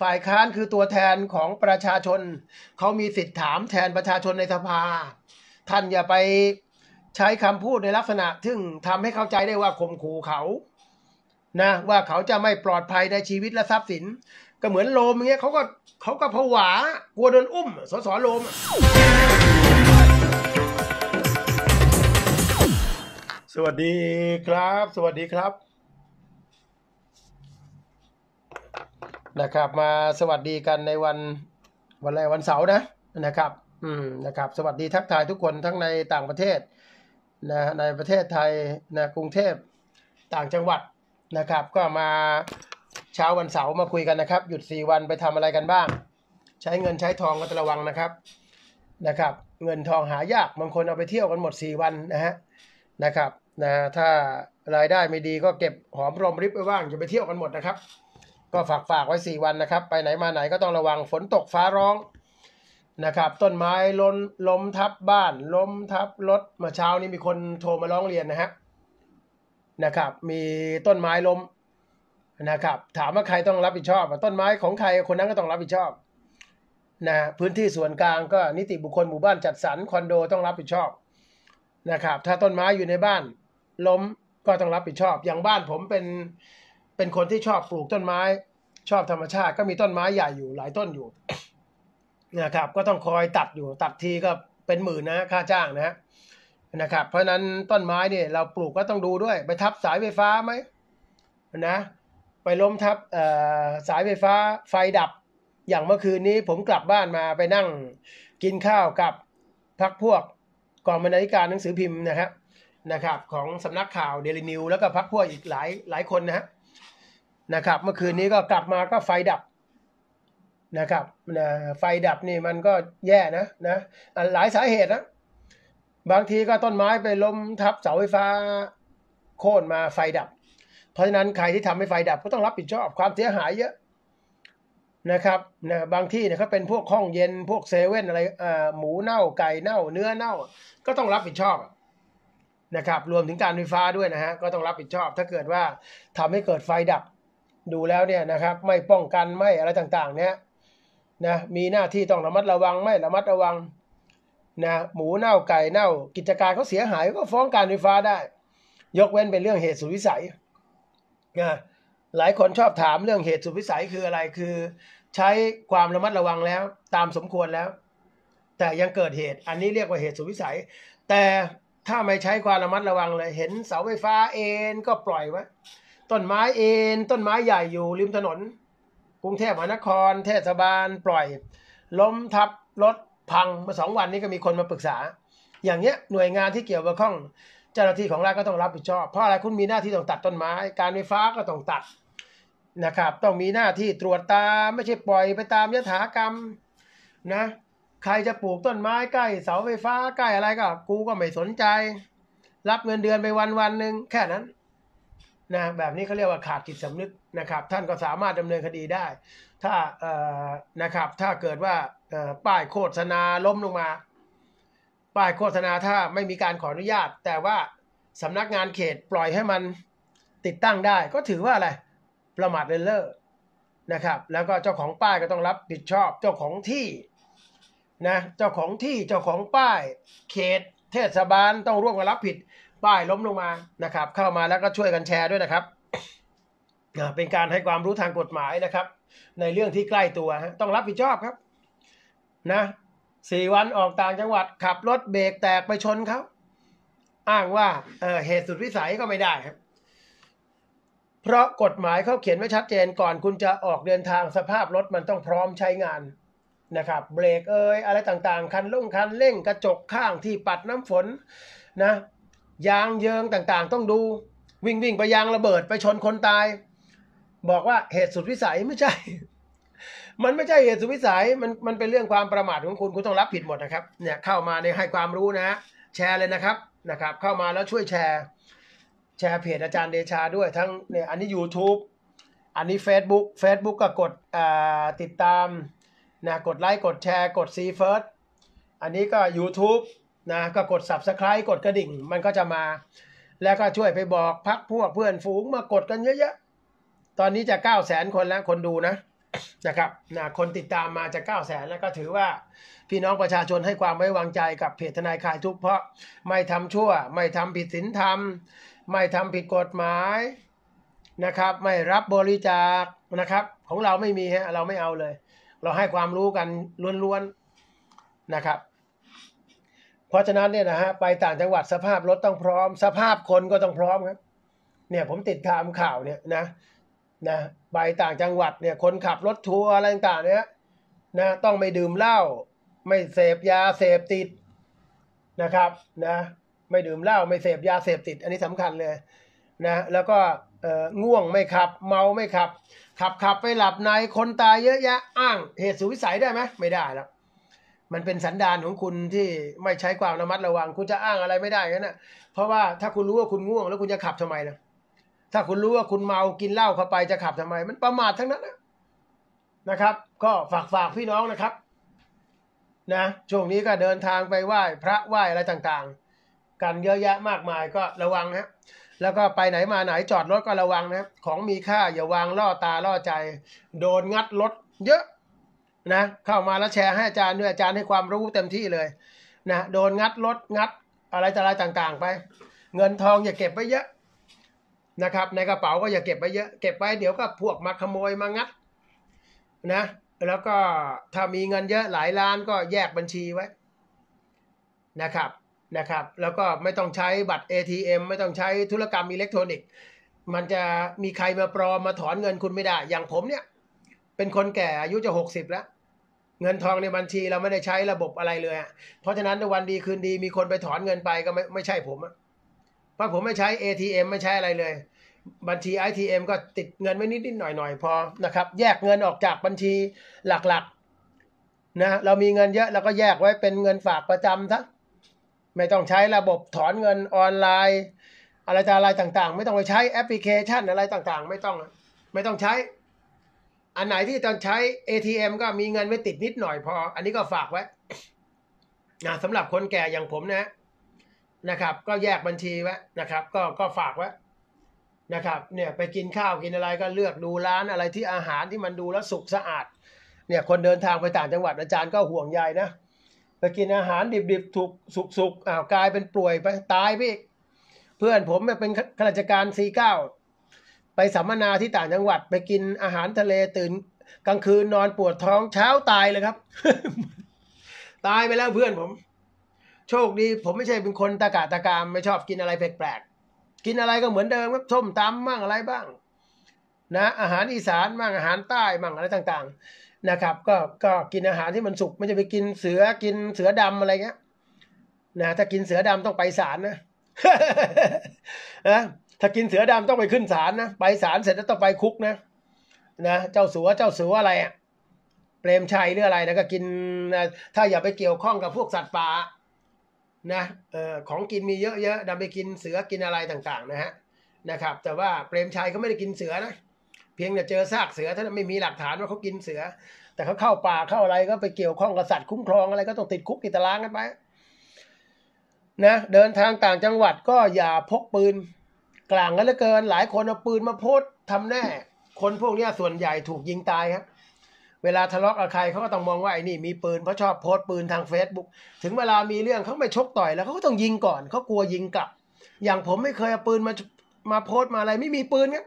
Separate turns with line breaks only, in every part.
ฝ่ายค้านคือตัวแทนของประชาชน เขามีสิทธิ์ถามแทนประชาชนในสภา ท่านอย่าไปใช้คำพูดในลักษณะทึ่งทำให้เข้าใจได้ว่าข่มขู่เขา นะว่าเขาจะไม่ปลอดภัยในชีวิตและทรัพย์สิน ก็เหมือนโลมอย่างเงี้ยเขาก็เขาก็ผวากลัวโดนอุ้ม สสโลม สวัสดีครับ สวัสดีครับนะครับมาสวัสดีกันในวันวันอะไรวันเสาร์นะนะครับอืมนะครับสวัสดีทักทายทุกคนทั้งในต่างประเทศนะในประเทศไทยนะกรุงเทพต่างจังหวัดนะครับก็มาเช้าวันเสาร์มาคุยกันนะครับหยุด 4 วันไปทำอะไรกันบ้างใช้เงินใช้ทองก็ระวังนะครับนะครับ เงินทองหายากบางคนเอาไปเที่ยวกันหมด 4 วันนะฮะนะครับนะถ้ารายได้ไม่ดีก็เก็บหอมรอมริบไว้บ้างอย่าไปเที่ยวกันหมดนะครับก็ฝากฝากไว้ 4 วันนะครับ ไปไหนมาไหนก็ต้องระวังฝนตกฟ้าร้องนะครับ ต้นไม้ล้นล้มทับบ้าน ล้มทับรถเมื่อเช้านี้มีคนโทรมาร้องเรียนนะฮะนะครับ มีต้นไม้ล้มนะครับ ถามว่าใครต้องรับผิดชอบต้นไม้ของใครคนนั้นก็ต้องรับผิดชอบนะพื้นที่ส่วนกลางก็นิติบุคคลหมู่บ้านจัดสรรคอนโดต้องรับผิดชอบนะครับ ถ้าต้นไม้อยู่ในบ้าน ล้มก็ต้องรับผิดชอบ อย่างบ้านผมเป็นเป็นคนที่ชอบปลูกต้นไม้ชอบธรรมชาติก็มีต้นไม้ใหญ่อยู่หลายต้นอยู่นะครับก็ต้องคอยตัดอยู่ตัดทีก็เป็นหมื่นนะค่าจ้างนะนะครับเพราะนั้นต้นไม้เนี่ยเราปลูกก็ต้องดูด้วยไปทับสายไฟฟ้าไหมนะไปล้มทับสายไฟฟ้าไฟดับอย่างเมื่อคืนนี้ผมกลับบ้านมาไปนั่งกินข้าวกับพักพวกกองบรรณาธิการหนังสือพิมพ์นะครับนะครับของสำนักข่าวเดลินิวแล้วก็พักพวกอีกหลาย หลายคนนะัะนะครับเมื่อคืนนี้ก็กลับมาก็ไฟดับนะครับ ไฟดับนี่มันก็แย่นะนะหลายสาเหตุนะบางทีก็ต้นไม้ไปล้มทับเสาไฟฟ้า โค่นมาไฟดับ เพราะฉะนั้นใครที่ทำให้ไฟดับก็ต้องรับผิดชอบความเสียหายเยอะนะครับนะบางที่เนี่ยเขาเป็นพวกห้องเย็นพวกเซเว่นอะไรอ่าหมูเน่าไก่เน่า เนื้อเน่า ก็ต้องรับผิดชอบนะครับรวมถึงการไฟฟ้าด้วยนะฮะก็ต้องรับผิดชอบ ถ้าเกิดว่าทำให้เกิดไฟดับดูแล้วเนี่ยนะครับ ไม่ป้องกันไม่อะไรต่างๆ เนี่ยนะมีหน้าที่ต้องระมัดระวังไม่ระมัดระวังนะหมูเน่าไก่เน่ากิจการเขาเสียหายก็ฟ้องการไฟฟ้าได้ ยกเว้นเป็นเรื่องเหตุสุวิสัยนะหลายคนชอบถามเรื่องเหตุสุวิสัยคืออะไรคือ ใช้ความระมัดระวังแล้ว ตามสมควรแล้ว แต่ยังเกิดเหตุอันนี้เรียกว่าเหตุสุวิสัย แต่ถ้าไม่ใช้ความระมัดระวังเลย เห็นเสาไฟฟ้าเอ็นก็ปล่อยไว้ต้นไม้เอ็นต้นไม้ใหญ่อยู่ริมถนน กรุงเทพมหานคร เทศบาลปล่อย ล้มทับรถพังมาสองวันนี้ก็มีคนมาปรึกษา อย่างเงี้ยหน่วยงานที่เกี่ยวข้องเจ้าหน้าที่ของรัฐก็ต้องรับผิดชอบเพราะอะไรคุณมีหน้าที่ต้องตัดต้นไม้ การไฟฟ้าก็ต้องตัดนะครับ ต้องมีหน้าที่ตรวจตามไม่ใช่ปล่อยไปตามยถากรรมนะใครจะปลูกต้นไม้ใกล้เสาไฟฟ้าใกล้อะไรก็กูก็ไม่สนใจ รับเงินเดือนไปวันวันหนึ่งแค่นั้นนะแบบนี้เขาเรียกว่าขาดจิตสำนึกนะครับ ท่านก็สามารถดำเนินคดีได้ ถ้านะครับถ้า เกิดว่าป้ายโฆษณาล้มลงมาป้ายโฆษณาถ้าไม่มีการขออนุญาต แต่ว่าสำนักงานเขตปล่อยให้มันติดตั้งได้ก็ถือว่าอะไรประมาทเลินเล่อนะครับแล้วก็เจ้าของป้ายก็ต้องรับผิดชอบเจ้าของที่นะเจ้าของที่เจ้าของป้ายเขตเทศบาลต้องร่วมกันรับผิดป้ายล้มลงมา นะครับ เข้ามาแล้วก็ช่วยกันแชร์ด้วยนะครับ เป็นการให้ความรู้ทางกฎหมายนะครับ ในเรื่องที่ใกล้ตัวต้องรับผิดชอบครับ นะสี่วันออกต่างจังหวัด ขับรถเบรกแตกไปชนเขาอ้างว่าเเหตุสุดวิสัยก็ไม่ได้ครับ เพราะกฎหมายเขาเขียนไว้ชัดเจนก่อนคุณจะออกเดินทางสภาพรถมันต้องพร้อมใช้งาน นะครับ เบรกเอ่ยอะไรต่างๆ คันล่งคันเร่งกระจกข้างที่ปัดน้ำฝน นะยางเยิงต่างๆ ต้องดู วิ่งวิ่งไปยางระเบิดไปชนคนตาย บอกว่าเหตุสุดวิสัยไม่ใช่ มันไม่ใช่เหตุสุดวิสัย มันมันเป็นเรื่องความประมาทของคุณคุณต้องรับผิดหมดนะครับเนี่ยเข้ามาในให้ความรู้นะ แชร์เลยนะครับนะครับ เข้ามาแล้วช่วยแชร์ แชร์เพจอาจารย์เดชาด้วยทั้งเนี่ยอันนี้ YouTube อันนี้ Facebook Facebook ก็กดติดตามนะกดไลค์กดแชร์กดซีเฟิร์สอันนี้ก็ YouTube นะก็กด subscribe กดกระดิ่ง มันก็จะมา แล้วก็ช่วยไปบอกพักพวกเพื่อนฝูงมากดกันเยอะๆ ตอนนี้จะ 9 0 0แสนคนแล้วคนดูนะ นะครับนะ คนติดตามมาจะ 9 0 0แสนแล้วก็ถือว่าพี่น้องประชาชนให้ความไว้วางใจกับเพจทนายคลายทุกข์เพราะไม่ทำชั่ว ไม่ทำผิดศีลธรรม ไม่ทำผิดกฎหมายนะครับ ไม่รับบริจาคนะครับ ของเราไม่มีฮะเราไม่เอาเลย เราให้ความรู้กันล้วนๆนะครับเพราะฉะนั้นเนี่ยนะฮะไปต่างจังหวัดสภาพรถต้องพร้อมสภาพคนก็ต้องพร้อมครับ เนี่ยผมติดตามข่าวเนี่ยนะนะ ไปต่างจังหวัดเนี่ยคนขับรถทัวร์อะไรต่างเนี่ยนะ ต้องไม่ดื่มเหล้าไม่เสพยา เสพติดนะครับนะ ไม่ดื่มเหล้าไม่เสพยา เสพติด อันนี้สำคัญเลยนะ แล้วก็เออ่ง่วงไม่ขับ เมาไม่ขับ ขับขับไปหลับในคนตายเยอะแยะ อ้าง เหตุสุวิสัยได้ไหมไม่ได้แล้วมันเป็นสันดานของคุณที่ไม่ใช้ความระมัดระวัง คุณจะอ้างอะไรไม่ได้นั่นนะเพราะว่าถ้าคุณรู้ว่าคุณง่วงแล้วคุณจะขับทำไมนะถ้าคุณรู้ว่าคุณเมากินเหล้าเข้าไปจะขับทำไม มันประมาททั้งนั้นนะนะครับ ก็ฝากฝากพี่น้องนะครับ นะช่วงนี้ก็เดินทางไปไหว้ พระไหว้อะไรต่าง ๆ กันเยอะแยะมากมายก็ระวังนะแล้วก็ไปไหนมาไหนจอดรถก็ระวังนะของมีค่าอย่าวางล่อตาล่อใจ โดนงัดรถเยอะนะเข้ามาแล้วแชร์ให้อาจารย์ด้วยอาจารย์ให้ความรู้เต็มที่เลยนะโดนงัดรถงัดอะไรต่อะไรต่าง ๆ ไป เงินทองอย่าเก็บไว้เยอะนะครับในกระเป๋าก็อย่าเก็บไว้เยอะเก็บไว้เดี๋ยวก็พวกมาขโมยมางัดนะแล้วก็ถ้ามีเงินเยอะหลายล้านก็แยกบัญชีไว้นะครับนะครับ แล้วก็ไม่ต้องใช้บัตร ATM ไม่ต้องใช้ธุรกรรมอิเล็กทรอนิกส์มันจะมีใครมาปลอมมาถอนเงินคุณไม่ได้ อย่างผมเนี่ยเป็นคนแก่อายุจะหกสิบแล้วเงินทองในบัญชีเราไม่ได้ใช้ระบบอะไรเลยอะเพราะฉะนั้นวันดีคืนดี มีคนไปถอนเงินไปก็ไม่ไม่ใช่ผมอะเพราะผมไม่ใช้ ATM ไม่ใช้อะไรเลย บัญชี ITM ก็ติดเงินไว้นิดนิดหน่อยหน่อยพอนะครับแยกเงินออกจากบัญชีหลักๆนะ เรามีเงินเยอะเราก็แยกไว้เป็นเงินฝากประจำซะไม่ต้องใช้ระบบถอนเงินออนไลน์อะไรต่างๆ ไม่ต้องไปใช้แอปพลิเคชันอะไรต่างๆ ไม่ต้อง ไม่ต้องใช้อันไหนที่อาจารย์ใช้ ATM ก็มีเงินไว้ติดนิดหน่อยพอ อันนี้ก็ฝากไว้นะสำหรับคนแก่อย่างผมนะนะครับ ก็แยกบัญชีไว้นะครับก็ก็ฝากไว้นะครับ เนี่ยไปกินข้าวกินอะไรก็เลือกดูร้านอะไรที่อาหารที่มันดูแล้วสุกสะอาด เนี่ยคนเดินทางไปต่างจังหวัดอาจารย์ก็ห่วงใยนะไปกินอาหารดิบๆถูกสุกๆอ้าวกลายเป็นป่วยไปตายไปอีกเพื่อนผมเป็นข้าราชการซีเก้าไปสัมมนาที่ต่างจังหวัดไปกินอาหารทะเลตื่น กลางคืนนอนปวดท้องเช้าตายเลยครับ ตายไปแล้วเพื่อนผม โชคดีผมไม่ใช่เป็นคนตะกาตะกามไม่ชอบกินอะไรแปลกๆกินอะไรก็เหมือนเดิมครับส้มตำมั่งอะไรบ้าง นะอาหารอีสานมั่งอาหารใต้มั่งอะไรต่างๆ นะครับ ก็ก็กินอาหารที่มันสุกไม่จะไปกินเสือกินเสือดำอะไรเงี้ยนะ ถ้ากินเสือดำต้องไปสารนะนะถ้ากินเสือดำต้องไปขึ้นศาลนะ ไปศาลเสร็จแล้วต้องไปคุกนะ นะ เจ้าสัว เจ้าสัวอะไรอะเปรมชัยหรืออะไรนะก็กินถ้าอย่าไปเกี่ยวข้องกับพวกสัตว์ป่า นะ เอ่อ ของกินมีเยอะๆยะดำไปกินเสือกินอะไรต่างๆ นะฮะ นะครับ แต่ว่าเปรมชัยเขาไม่ได้กินเสือนะ เพียงแต่เจอซากเสือท่านไม่มีหลักฐานว่าเขากินเสือ แต่เขาเข้าป่าเข้าอะไรก็ไปเกี่ยวข้องกับสัตว์คุ้มครองอะไรก็ต้องติดคุกติดตารางกันไป นะ เดินทางต่างจังหวัดก็อย่าพกปืนกลางกันเหลือเกินหลายคนเอาปืนมาโพสทำแน่ คนพวกนี้ส่วนใหญ่ถูกยิงตายครับเวลาทะเลาะกับใครเขาก็ต้องมองว่า ไอ้นี่มีปืนเพราะชอบโพสปืนทาง Facebook ถึงเวลามีเรื่องเขาไม่ชกต่อยแล้วเขาก็ต้องยิงก่อนเขากลัวยิงกลับ อย่างผมไม่เคยเอา ปืนมามาโพสมาอะไรไม่มีปืนครับ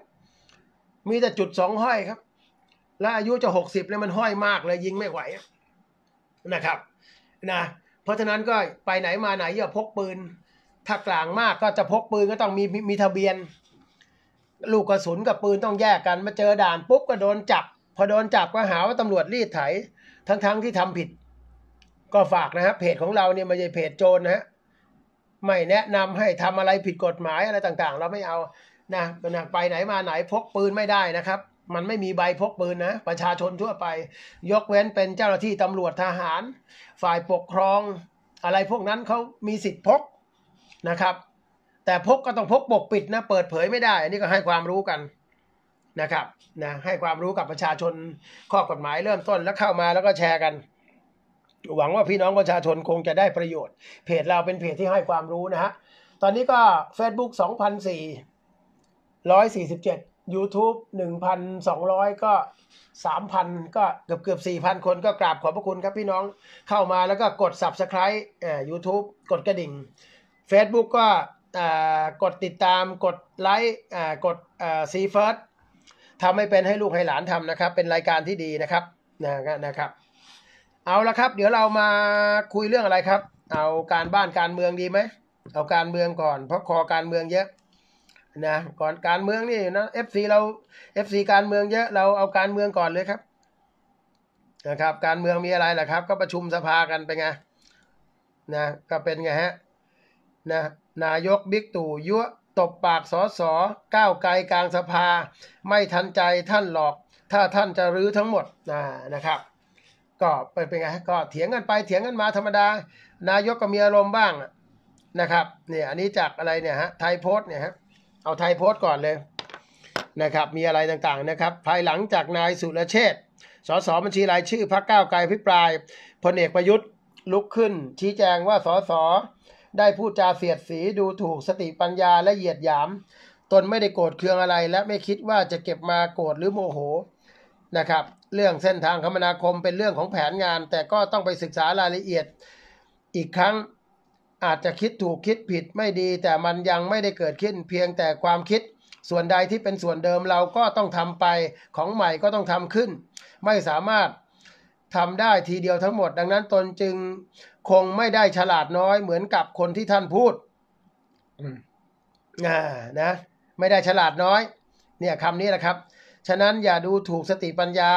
มีแต่จุดสองห้อยครับ แล้วอายุจะหกสิบเนี่ยมันห้อยมากเลยยิงไม่ไหวนะครับนะเพราะฉะนั้นก็ไปไหนมาไหนอย่าพกปืนถ้ากลางมากก็จะพกปืนก็ต้องมีมีทะเบียน ลูกกระสุนกับปืนต้องแยกกันมาเจอด่านปุ๊บก็โดนจับ พอโดนจับก็หาว่าตำรวจรีดไถ ทั้งทั้งที่ทำผิด ก็ฝากนะครับเพจของเราเนี่ยมันจะเพจโจรนะฮะไม่แนะนำให้ทำอะไรผิดกฎหมายอะไรต่างๆ เราไม่เอานะไปไหนมาไหนพกปืนไม่ได้นะครับ มันไม่มีใบพกปืนนะ ประชาชนทั่วไป ยกเว้นเป็นเจ้าหน้าที่ตำรวจทหาร ฝ่ายปกครองอะไรพวกนั้นเขามีสิทธิ์พกนะครับ แต่พกก็ต้องพกปกปิดนะ เปิดเผยไม่ได้ อันนี้ก็ให้ความรู้กัน นะครับนะให้ความรู้กับประชาชนข้อกฎหมายเริ่มต้น แล้วเข้ามาแล้วก็แชร์กัน หวังว่าพี่น้องประชาชนคงจะได้ประโยชน์เพจเราเป็นเพจที่ให้ความรู้นะฮะตอนนี้ก็ Facebook 2,447 YouTube 1,200 ก็ 3,000 ก็เกือบเกือบ4,000 คน ก็กราบขอบพระคุณครับพี่น้องเข้ามาแล้วก็กด Subscribe อ่า YouTube กดกระดิ่ง Facebook ก็กดติดตามกดไลค์กดซีเฟิร์สทำให้เป็นให้ลูกให้หลานทำนะครับ เป็นรายการที่ดีนะครับนะครับ เอาละครับ เดี๋ยวเรามาคุยเรื่องอะไรครับ เอาการบ้านการเมืองดีไหม เอาการเมืองก่อน เพราะคอการเมืองเยอะนะก่อนการเมืองนี่นะเอฟซีเราเอฟซีการเมืองเยอะเราเอาการเมืองก่อนเลยครับ นะครับ การเมืองมีอะไรล่ะครับ ก็ประชุมสภากันไปไงนะก็เป็นไงฮะนะนายก บิ๊กตู่ยั่วตบปากสอสอก้าว ไกลกลางสภา ไม่ทันใจท่านหลอก ถ้าท่านจะรื้อทั้งหมดนะนะครับก็เป็นไปไงก็เถียงกันไปเถียงกันมาธรรมดา นายกก็มีอารมณ์บ้างนะครับเนี่ยอันนี้จากอะไรเนี่ยฮะไทยโพสต์เนี่ยฮะเอาไทยโพสต์ก่อนเลยนะครับมีอะไรต่างๆนะครับภายหลังจากนายสุรเชษสสบัญชีรายชื่อพรรคก้าว ไกลพิปรายพลเอกประยุทธ์ลุกขึ้น ชี้แจงว่าสสได้พูดจาเสียดสีดูถูกสติปัญญาและเหยียดหยาม ตนไม่ได้โกรธเคืองอะไร และไม่คิดว่าจะเก็บมาโกรธหรือโมโหนะครับ เรื่องเส้นทางคมนาคมเป็นเรื่องของแผนงานแต่ก็ต้องไปศึกษารายละเอียด อีกครั้งอาจจะคิดถูกคิดผิดไม่ดีแต่มันยังไม่ได้เกิดขึ้นเพียงแต่ความคิดส่วนใดที่เป็นส่วนเดิมเราก็ต้องทำไปของใหม่ก็ต้องทำขึ้น ไม่สามารถทำได้ทีเดียวทั้งหมดดังนั้นตนจึงคงไม่ได้ฉลาดน้อยเหมือนกับคนที่ท่านพูดนะนะ ไม่ได้ฉลาดน้อย เนี่ยคำนี้แหละครับ ฉะนั้นอย่าดูถูกสติปัญญา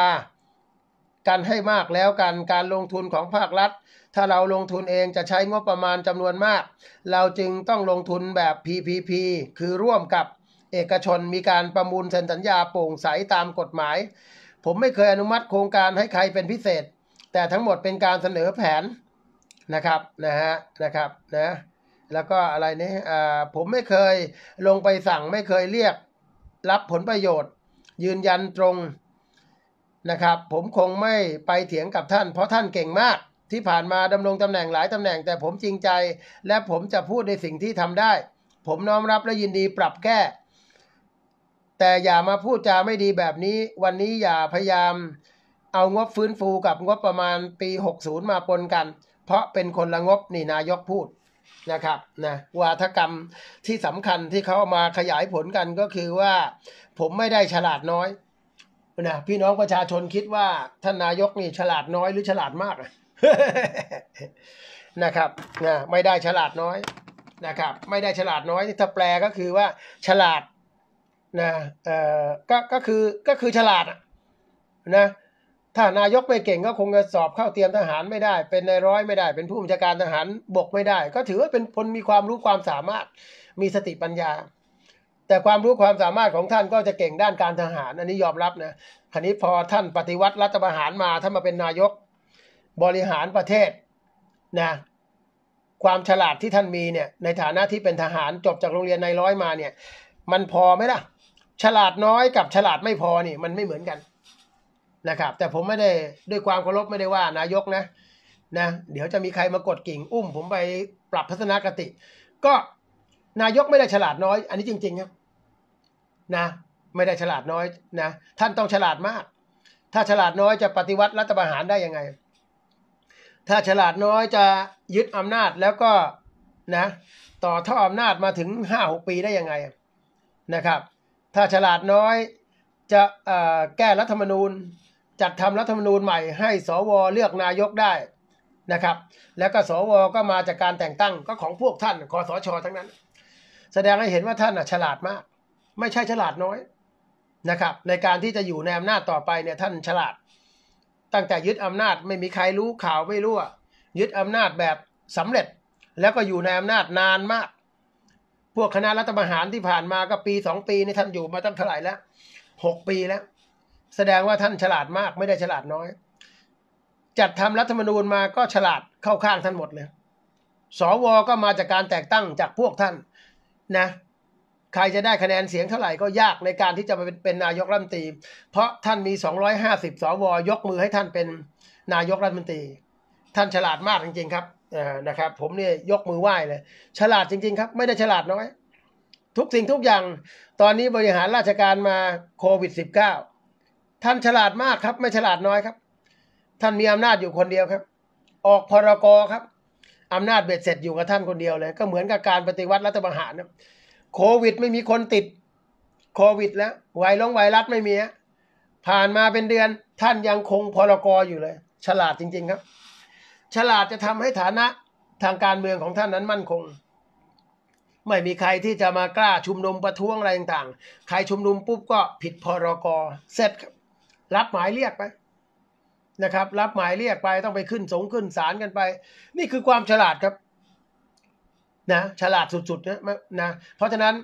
กันให้มากแล้วกันการลงทุนของภาครัฐ ถ้าเราลงทุนเองจะใช้งบประมาณจำนวนมาก เราจึงต้องลงทุนแบบ PPP คือร่วมกับเอกชนมีการประมูลเซ็นสัญญาโปร่งใสตามกฎหมายผมไม่เคยอนุมัติโครงการให้ใครเป็นพิเศษ แต่ทั้งหมดเป็นการเสนอแผนนะครับนะฮะนะครับนะแล้วก็อะไรนี้อ่าผมไม่เคยลงไปสั่งไม่เคยเรียกรับผลประโยชน์ ยืนยันตรงนะครับ ผมคงไม่ไปเถียงกับท่าน เพราะท่านเก่งมาก ที่ผ่านมาดำรงตำแหน่งหลายตำแหน่งแต่ผมจริงใจและผมจะพูดในสิ่งที่ทำได้ ผมน้อมรับและยินดีปรับแก้แต่อย่ามาพูดจาไม่ดีแบบนี้ วันนี้อย่าพยายามเอางบฟื้นฟูกับงบประมาณปี 60 มาปนกัน เพราะเป็นคนละงบนี่นายกพูดนะครับนะวาทกรรมที่สำคัญที่เขาเอามาขยายผลกันก็คือว่า ผมไม่ได้ฉลาดน้อยนะพี่น้องประชาชนคิดว่าท่านนายกนี่ฉลาดน้อย หรือฉลาดมากนะครับนะไม่ได้ฉลาดน้อยนะครับ ไม่ได้ฉลาดน้อยถ้าแปลก็คือว่า ฉลาดนะเอ่อก็ก็คือก็คือฉลาดนะถ้านายกไม่เก่งก็คงจะสอบเข้าเตรียมทหารไม่ได้ เป็นนายร้อยไม่ได้ เป็นผู้บัญชาการทหารบกไม่ได้ ก็ถือว่าเป็นคนมีความรู้ความสามารถมีสติปัญญา แต่ความรู้ความสามารถของท่านก็จะเก่งด้านการทหาร อันนี้ยอมรับนะคันนี้พอท่านปฏิวัติรัฐประหารมาท่านมาเป็นนายกบริหารประเทศนะความฉลาดที่ท่านมีเนี่ยในฐานะที่เป็นทหารจบจากโรงเรียนนายร้อยมาเนี่ยมันพอไหมล่ะฉลาดน้อยกับฉลาดไม่พอนี่มันไม่เหมือนกันนะครับ แต่ผมไม่ได้ด้วยความเคารพไม่ได้ว่า นายกนะนะเดี๋ยวจะมีใครมากดกิ่ง อุ้มผมไปปรับทัศนคติ ก็นายกไม่ได้ฉลาดน้อย อันนี้จริงๆครับนะ ไม่ได้ฉลาดน้อยนะ ท่านต้องฉลาดมาก ถ้าฉลาดน้อยจะปฏิวัติรัฐประหารได้ยังไง ถ้าฉลาดน้อยจะยึดอำนาจแล้วก็นะ ต่อท่ออำนาจมาถึงห้าหกปีได้ยังไงนะครับถ้าฉลาดน้อยจะแก้รัฐธรรมนูญ จัดทำรัฐธรรมนูญใหม่ให้สว เลือกนายกได้นะครับ แล้วก็สว ก็มาจากการแต่งตั้งก็ของพวกท่านคอสช ทั้งนั้น แสดงให้เห็นว่าท่านฉลาดมาก ไม่ใช่ฉลาดน้อยนะครับ ในการที่จะอยู่ในอำนาจต่อไปเนี่ยท่านฉลาด ตั้งแต่ยึดอำนาจไม่มีใครรู้ข่าวไม่รู้ยึดอำนาจแบบสำเร็จ แล้วก็อยู่ในอำนาจนานมากพวกคณะรัฐประหารที่ผ่านมาก็ปีสองปีนี่ท่านอยู่มาตั้งเท่าไหร่แล้วหกปีแล้ว แสดงว่าท่านฉลาดมากไม่ได้ฉลาดน้อย จัดทำรัฐธรรมนูญมาก็ฉลาดเข้าข้างท่านหมดเลยสวอก็มาจากการแต่งตั้งจากพวกท่านนะ ใครจะได้คะแนนเสียงเท่าไหร่ก็ยากในการที่จะมาเป็นนายกรัฐมนตรีเพราะท่านมี250สวยกมือให้ท่านเป็น นายกรัฐมนตรี ท่านฉลาดมากจริงๆครับนะครับ ผมเนี่ยยกมือไหว้เลย ฉลาดจริง ๆ ครับ ไม่ได้ฉลาดน้อย ทุกสิ่งทุกอย่าง ตอนนี้บริหารราชการมาโควิด -19 ท่านฉลาดมากครับ ไม่ฉลาดน้อยครับ ท่านมีอำนาจอยู่คนเดียวครับ ออกพรกรครับ อำนาจเบ็ดเสร็จอยู่กับท่านคนเดียวเลย ก็เหมือนกับการปฏิวัติรัฐประหารนะโควิดไม่มีคนติด โควิดแล้ว ไวรัสไวรัสไม่มี ผ่านมาเป็นเดือนท่านยังคงพรกรอยู่เลย ฉลาดจริงๆครับฉลาดจะทำให้ฐานะ ทางการเมืองของท่านนั้นมั่นคง ไม่มีใครที่จะมากล้าชุมนุมประท้วงอะไรต่างๆ ใครชุมนุมปุ๊บก็ผิดพรกรเสร็จรับหมายเรียกไป นะครับ รับหมายเรียกไปต้องไปขึ้นสงขึ้นศาลกันไป นี่คือความฉลาดครับ นะ ฉลาดสุดๆนะนะเพราะฉะนั้น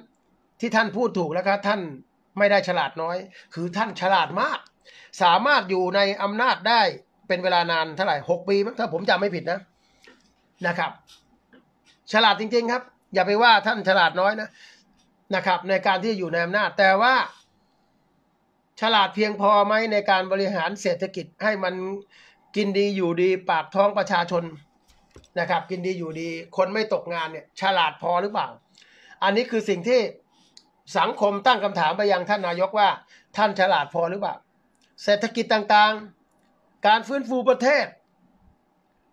ที่ท่านพูดถูกแล้วครับ ท่านไม่ได้ฉลาดน้อย คือท่านฉลาดมาก สามารถอยู่ในอำนาจได้เป็นเวลานานเท่าไหร่หกปีมั้งถ้าผมจำไม่ผิดนะนะครับ ฉลาดจริงๆครับ อย่าไปว่าท่านฉลาดน้อยนะนะครับ ในการที่อยู่ในอำนาจแต่ว่า ฉลาดเพียงพอไหมในการบริหารเศรษฐกิจให้มันกินดีอยู่ดีปากท้องประชาชนนะครับ กินดีอยู่ดีคนไม่ตกงานเนี่ยฉลาดพอหรือเปล่าอันนี้คือสิ่งที่สังคมตั้งคำถามไปยังท่านนายกว่าท่านฉลาดพอหรือเปล่าเศรษฐกิจต่างๆการฟื้นฟูประเทศ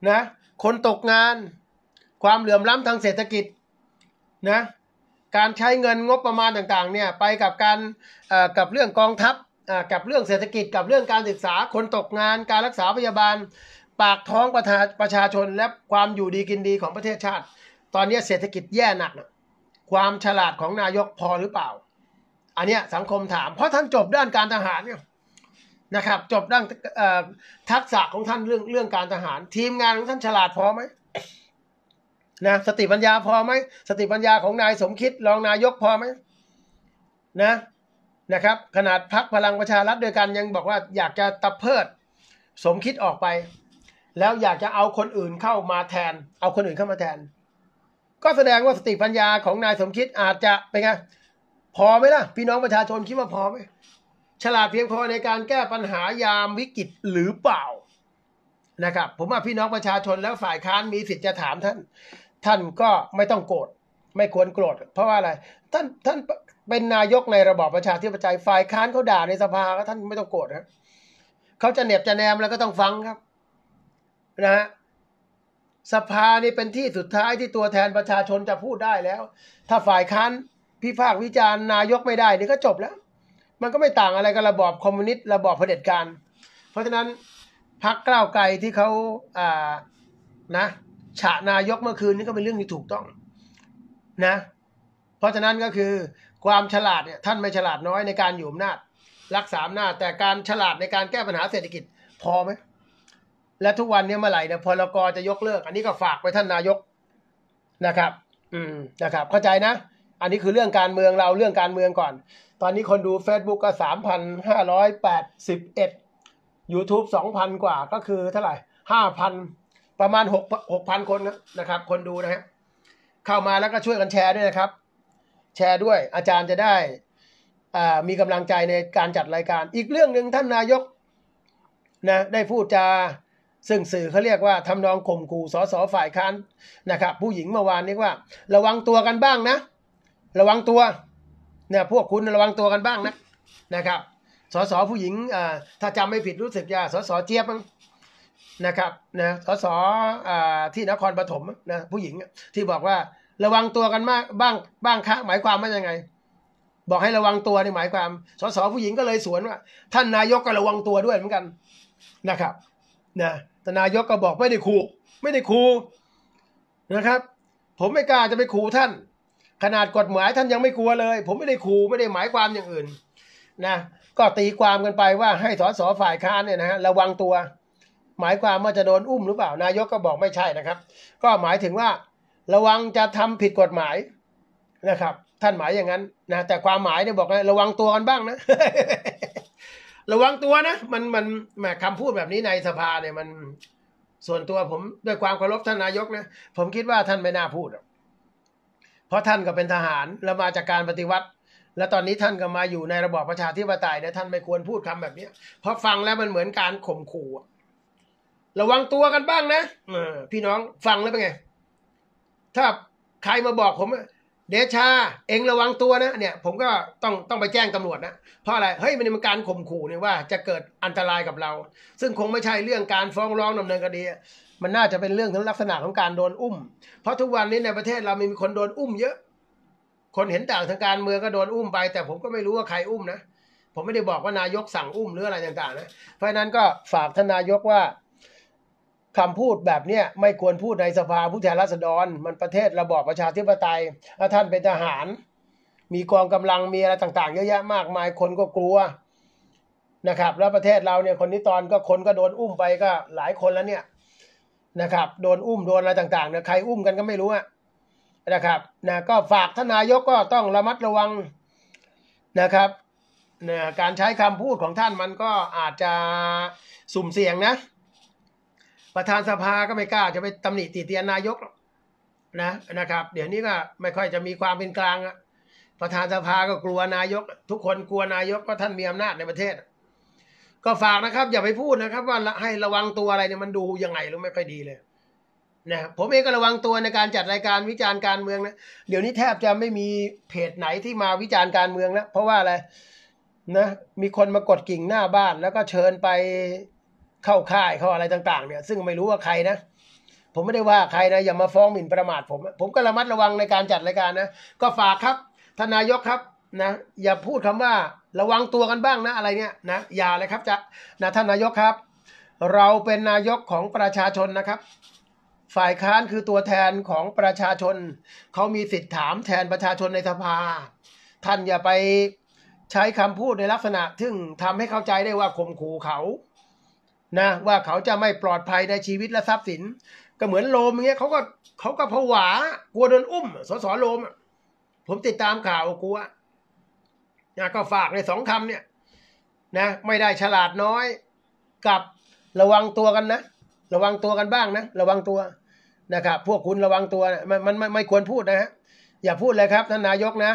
นะคนตกงาน ความเหลื่อมล้ำทางเศรษฐกิจนะการใช้เงินงบประมาณต่างๆเนี่ยไปกับการกับเรื่องกองทัพกับเรื่องเศรษฐกิจกับเรื่องการศึกษา คนตกงาน การรักษาพยาบาล ปากท้องประชาประชาชนและความอยู่ดีกินดีของประเทศชาติ ตอนนี้เศรษฐกิจแย่หนักนะความฉลาดของนายกพอหรือเปล่า อันนี้สังคมถามเพราะท่านจบด้านการทหารเนี่ยนะครับจบด้านทักษะของท่านเรื่องเรื่องการทหาร ทีมงานของท่านฉลาดพอไหมนะสติปัญญาพอไหมสติปัญญาของนายสมคิดรองนายกพอไหมนะนะครับขนาดพักพลังประชารัฐด้วยกันยังบอกว่าอยากจะตะเพิดสมคิดออกไป แล้วอยากจะเอาคนอื่นเข้ามาแทน เอาคนอื่นเข้ามาแทน ก็แสดงว่าสติปัญญาของนายสมคิดอาจจะเป็นไงพอไหมล่ะพี่น้องประชาชนคิดว่าพอไหมฉลาดเพียงพอในการแก้ปัญหายามวิกฤตหรือเปล่านะครับผมว่าพี่น้องประชาชนแล้วฝ่ายค้านมีสิทธิ์จะถามท่าน ท่านก็ไม่ต้องโกรธไม่ควรโกรธเพราะว่าอะไร ท่านท่านเป็นนายกในระบอบประชาธิปไตยฝ่ายค้านเขาด่าในสภาก็ท่านไม่ต้องโกรธครับเขาจะเหน็บจะแนมแล้วก็ต้องฟังครับ นะฮะสภานี่เป็นที่สุดท้ายที่ตัวแทนประชาชนจะพูดได้แล้ว ถ้าฝ่ายค้านพิพากวิจารณ์นายกไม่ได้นี่ก็จบแล้วมันก็ไม่ต่างอะไรกับระบอบคอมมิวนิสต์ระบอบเผด็จการ เพราะฉะนั้นพรรคก้าวไกลที่เขาอ่านะฉะนายกเมื่อคืนนี้ก็เป็นเรื่องที่ถูกต้อง นะ เพราะฉะนั้นก็คือความฉลาดเนี่ยท่านไม่ฉลาดน้อยในการอยู่อำนาจรักษาอำนาจแต่การฉลาดในการแก้ปัญหาเศรษฐกิจพอไหม และทุกวันนี้เมื่อไหร่เนี่ยพลกรจะยกเลิกอันนี้ก็ฝากไปท่านนายกนะครับ อืมนะครับ เข้าใจนะ อันนี้คือเรื่องการเมืองเราเรื่องการเมืองก่อนตอนนี้คนดู Facebook ก็ 3,581 YouTube 2,000 กว่าก็คือเท่าไหร่ 5,000 ประมาณ6 6,000 คนนะครับ คนดูนะฮะเข้ามาแล้วก็ช่วยกันแชร์ด้วยนะครับ แชร์ด้วยอาจารย์จะได้ มีกำลังใจในการจัดรายการ อีกเรื่องหนึ่งท่านนายกนะได้พูดจา ซึ่งสื่อเขาเรียกว่าทำนองข่มขู่สสฝ่ายค้านนะครับ ผู้หญิงเมื่อวานนี้ว่า ระวังตัวกันบ้างนะ ระวังตัวเนี่ยพวกคุณระวังตัวกันบ้างนะนะครับสสผู้หญิงถ้าจำไม่ผิดรู้สึกจะสสเจี๊ยบนะครับนะสสที่นครปฐมนะผู้หญิงที่บอกว่าระวังตัวกันมากบ้างบ้างคะหมายความว่ายังไง บอกให้ระวังตัวนี่หมายความสสผู้หญิงก็เลยสวนว่า ท่านนายกก็ระวังตัวด้วยเหมือนกันนะครับนะแต่นายกก็บอกไม่ได้ขู่ไม่ได้ขู่นะครับ ผมไม่กล้าจะไปขู่ท่านขนาดกฎหมายท่านยังไม่กลัวเลย ผมไม่ได้ขู่ไม่ได้หมายความอย่างอื่น นะก็ตีความกันไปว่าให้สสฝ่ายค้านเนี่ยนะฮะระวังตัว หมายความว่าจะโดนอุ้ม หรือเปล่านายกก็บอกไม่ใช่นะครับ ก็หมายถึงว่า ระวังจะทำผิดกฎหมายนะครับ ท่านหมายอย่างนั้นนะแต่ความหมายเนี่ยบอก ระวังตัวกันบ้างนะ ระวังตัวนะ มันมันแหมคำพูดแบบนี้ในสภาเนี่ยมันส่วนตัวผมด้วยความเคารพท่านนายกนะผมคิดว่าท่านไม่น่าพูดหรอกเพราะท่านก็เป็นทหารแล้วมาจากการปฏิวัติ และตอนนี้ท่านก็มาอยู่ในระบอบประชาธิปไตยนะท่านไม่ควรพูดคำแบบนี้เพราะฟังแล้วมันเหมือนการข่มขู่ระวังตัวกันบ้างนะพี่น้องฟังแล้วเป็นไงถ้าใครมาบอกผมเดชาเองระวังตัวนะเนี่ยผมก็ต้องต้องไปแจ้งตำรวจนะเพราะอะไรเฮ้ยมันเป็นการข่มขู่เนี่ยว่า จะเกิดอันตรายกับเรา ซึ่งคงไม่ใช่เรื่องการฟ้องร้องดำเนินคดีมันน่าจะเป็นเรื่องทั้งลักษณะของการโดนอุ้ม เพราะทุกวันนี้ในประเทศเรามีคนโดนอุ้มเยอะ คนเห็นต่างทางการเมืองก็โดนอุ้มไป แต่ผมก็ไม่รู้ว่าใครอุ้มนะ ผมไม่ได้บอกว่านายกสั่งอุ้มหรืออะไรต่างๆ นะ เพราะนั้นก็ฝากทนายกว่าคำพูดแบบเนี้ยไม่ควรพูดในสภาผู้แทนราษฎรมันประเทศระบอบประชาธิปไตย ถ้าท่านเป็นทหาร มีกองกำลังมีอะไรต่าง ๆ เยอะแยะมากมาย คนก็กลัวนะครับ แล้วประเทศเราเนี่ยคนนี้ตอนก็คนก็โดนอุ้มไปก็ หลายคนแล้วเนี่ยนะครับโดนอุ้ม โดนอะไรต่างๆเนี่ยใครอุ้มกันก็ไม่รู้นะครับนะก็ฝากทนายกก็ต้องระมัดระวังนะครับนะการใช้คำพูดของท่านมันก็อาจจะสุ่มเสี่ยงนะ ประธานสภาก็ไม่กล้าจะไปตำหนิติเตียนนายกนะนะครับเดี๋ยวนี้ก็ไม่ค่อยจะมีความเป็นกลางประธานสภาก็กลัวนายก ทุกคนกลัวนายกเพราะท่านมีอำนาจในประเทศก็ฝากนะครับอย่าไปพูดนะครับ ว่าให้ระวังตัวอะไรเนี่ยมันดูยังไงหรือไม่ค่อยดีเลยนะผมเองก็ระวังตัวในการจัดรายการวิจารณ์การเมืองนะเดี๋ยวนี้แทบจะไม่มีเพจไหนที่มาวิจารณ์การเมืองแล้วเพราะว่าอะไรนะมีคนมากดกิ่งหน้าบ้านแล้วก็เชิญไปเข้าค่ายเข้าอะไรต่างๆเนี่ย ซึ่งไม่รู้ว่าใครนะผมไม่ได้ว่าใครนะอย่ามาฟ้องหมิ่นประมาท ผม ผมก็ระมัดระวังในการจัดรายการนะก็ฝากครับทนายกครับนะอย่าพูดคำว่าระวังตัวกันบ้างนะอะไรเนี่ยนะอย่าเลยครับ จะนะท่านนายกครับ เราเป็นนายกของประชาชนนะครับ ฝ่ายค้านคือตัวแทนของประชาชน เขามีสิทธิ์ถามแทนประชาชนในสภา ท่านอย่าไปใช้คำพูดในลักษณะทึ่งทำให้เข้าใจได้ว่าข่มขู่เขานะว่าเขาจะไม่ปลอดภัยในชีวิตและทรัพย์สิน ก็เหมือนโลมเงี้ยเขาก็เขาก็ผวากลัวโดนอุ้ม สสโลมผมติดตามข่าวกลัวนะก็ฝากในสองคำเนี่ย นะ ไม่ได้ฉลาดน้อยกับระวังตัวกันนะ ระวังตัวกันบ้างนะ ระวังตัวนะครับพวกคุณระวังตัว มันมันไม่ไม่ควรพูดนะฮะอย่าพูดเลยครับท่านนายกนะ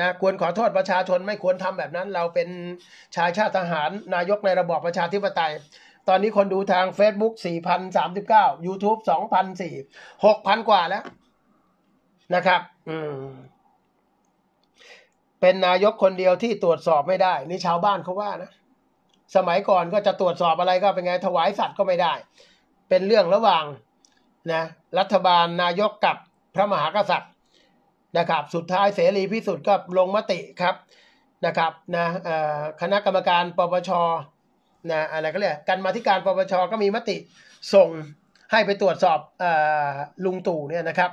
นะควรขอโทษประชาชนไม่ควรทำแบบนั้น เราเป็นชายชาติทหารนายกในระบอบประชาธิปไตย ตอนนี้คนดูทาง Facebook 4,039 YouTube 2,004 6,000 กว่าแล้วนะครับ อืมเป็นนายกคนเดียวที่ตรวจสอบไม่ได้นี่ชาวบ้านเขาว่านะสมัยก่อนก็จะตรวจสอบอะไรก็เป็นไงถวายสัตว์ก็ไม่ได้ เป็นเรื่องระหว่างนะรัฐบาลนายกกับพระมหากษัตริย์นะครับ สุดท้ายเสรีพิสุทธิ์ก็ลงมติครับนะครับนะคณะกรรมการปปชนะอะไรก็เรียกกันมาธิการปปชก็มีมติส่งให้ไปตรวจสอบลุงตู่เนี่ยนะครับ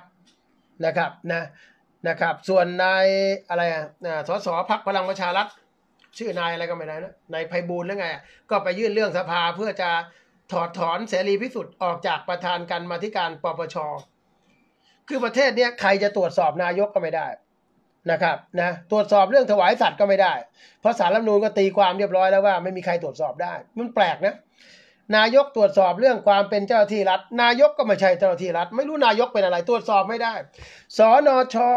นะครับนะนะครับส่วนนายอะไรอ่ะสสพักพลังประชารัฐชื่อนายอะไรก็ไม่ได้นะนายไพบูลหรือไงก็ไปยื่นเรื่องสภาเพื่อจะถอดถอนเสรีพิสุทธิ์ออกจากประธานการมาธิการปปชคือประเทศเนี้ยใครจะตรวจสอบนายกก็ไม่ได้นะครับนะตรวจสอบเรื่องถวายสัตว์ก็ไม่ได้ เพราะสารรัฐมนูลก็ตีความเรียบร้อยแล้วว่าไม่มีใครตรวจสอบได้มันแปลกนะนายกตรวจสอบเรื่องความเป็นเจ้าที่รัฐนายกก็ไม่ใช่ เจ้าที่รัฐไม่รู้นายกเป็นอะไรตรวจสอบไม่ได้สอนอชอ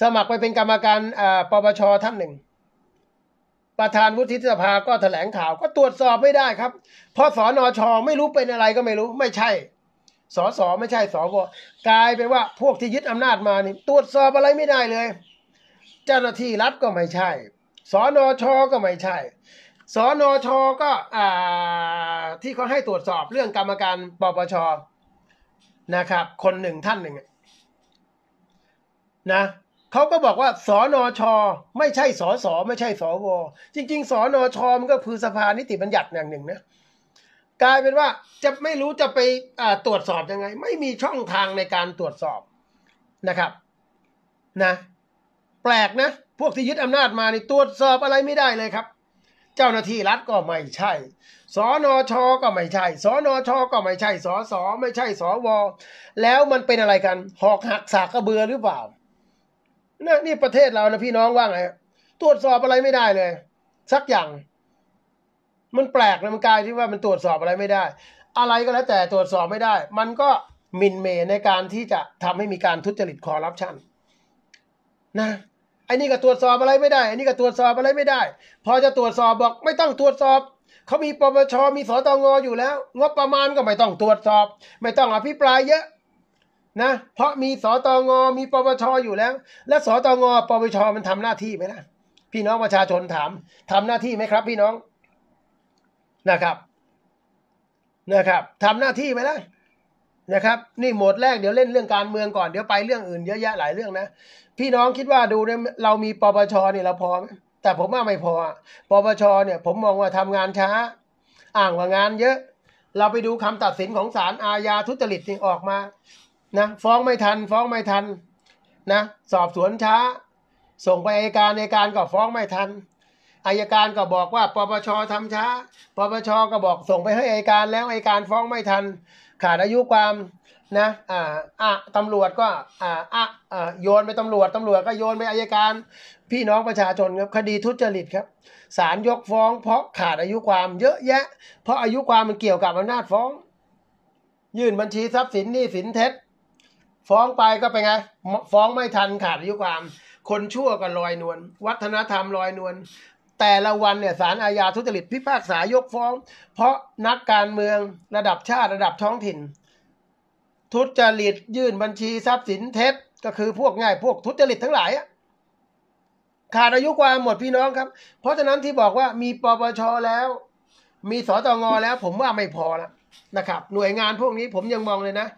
สมัครไปเป็นกรรมการปปชท่านหนึ่ง ประธานวุฒิสภาก็แถลงข่าว ก็ตรวจสอบไม่ได้ครับ เพราะสอนอชอไม่รู้เป็นอะไรก็ไม่รู้ ไม่ใช่สอสอไม่ใช่สวกลายเป็นว่าพวกที่ยึดอำนาจมานี่ตรวจสอบอะไรไม่ได้เลย เจ้าหน้าที่รัฐก็ไม่ใช่สอนอชอก็ไม่ใช่สนชก็ที่เขาให้ตรวจสอบเรื่องกรรมการปปชนะครับ คนหนึ่งท่านหนึ่งนะเขาก็บอกว่าสนช ไม่ใช่สสไม่ใช่สวจริง ๆสนชมันก็คือสภานิติบัญญัติอย่างหนึ่งนะกลายเป็นว่าจะไม่รู้จะไปตรวจสอบยังไง ไม่มีช่องทางในการตรวจสอบนะครับนะแปลกนะพวกที่ยึดอำนาจมานี่ ตรวจสอบอะไรไม่ได้เลยครับเจ้าหน้าที่รัฐก็ไม่ใช่ สอนอชอก็ไม่ใช่ สอนอชอก็ไม่ใช่ สอสอไม่ใช่ สวแล้วมันเป็นอะไรกัน หอกหักสากกระเบือหรือเปล่านี่นี่ประเทศเรานะพี่น้องว่าไง ตรวจสอบอะไรไม่ได้เลยสักอย่าง มันแปลกนะมันกลายที่ว่ามันตรวจสอบอะไรไม่ได้ อะไรก็แล้ว แต่ตรวจสอบไม่ได้ มันก็มินเมในการที่จะทำให้มีการทุจริตคอร์รัปชัน นะไอ้นี่ก็ตรวจสอบอะไรไม่ได้ ไอ้นี่ก็ตรวจสอบอะไรไม่ได้ พอจะตรวจสอบบอก ไม่ต้องตรวจสอบ เขามีปปช มีสตงออยู่แล้ว งบประมาณก็ไม่ต้องตรวจสอบ ไม่ต้องอภิปรายเยอะนะ เพราะมีสตงมีปปชอยู่แล้ว และสตงปปชมันทำหน้าที่ไหมล่ะพี่น้องประชาชนถาม ทำหน้าที่ไหมครับ พี่น้องนะครับนะครับ ทำหน้าที่ไหมล่ะนะครับนี่โหมดแรกเดี๋ยวเล่นเรื่องการเมืองก่อนเดี๋ยวไปเรื่องอื่นเยอะแยะหลายเรื่องนะ พี่น้องคิดว่าดูเนี่ยเรามีปปชเนี่ยเราพอไหมแต่ผมว่าไม่พอปปชเนี่ยผมมองว่าทำงานช้า อ่างว่างานเยอะเราไปดูคำตัดสินของศาลอาญาทุจริตนี่ออกมานะฟ้องไม่ทัน ฟ้องไม่ทันนะสอบสวนช้า ส่งไปอายการอายการก็ฟ้องไม่ทันอายการก็บอกว่า ปปชทำช้า ปปชก็บอกส่งไปให้อายการแล้วอายการฟ้องไม่ทันขาดอายุความนะ อ่าอ่ะตำรวจก็ อ่าอ่ะอ่โยนไปตำรวจ ตำรวจก็โยนไปอายการ พี่น้องประชาชนครับ คดีทุจริตครับ ศาลยกฟ้อง เพราะขาดอายุความเยอะแยะ เพราะอายุความมันเกี่ยวกับอำนาจฟ้อง ยื่นบัญชีทรัพย์สินนี่สินเท็จ ฟ้องไปก็ไปไง ฟ้องไม่ทันขาดอายุความ คนชั่วก็ลอยนวล วัฒนธรรมลอยนวลแต่ละวันเนี่ยสารอาญาทุจริตพิพากษายกฟ้อง เพราะนักการเมืองระดับชาติระดับท้องถิ่น ทุจริตยื่นบัญชี ทรัพย์สินเท็จ ก็คือพวกง่ายพวกทุจริตทั้งหลายขาดอายุความหมดพี่น้องครับ เพราะฉะนั้นที่บอกว่ามีปปชแล้ว มีสตงแล้ว ผมว่าไม่พอแล้วนะครับ หน่วยงานพวกนี้ผมยังมองเลยนะ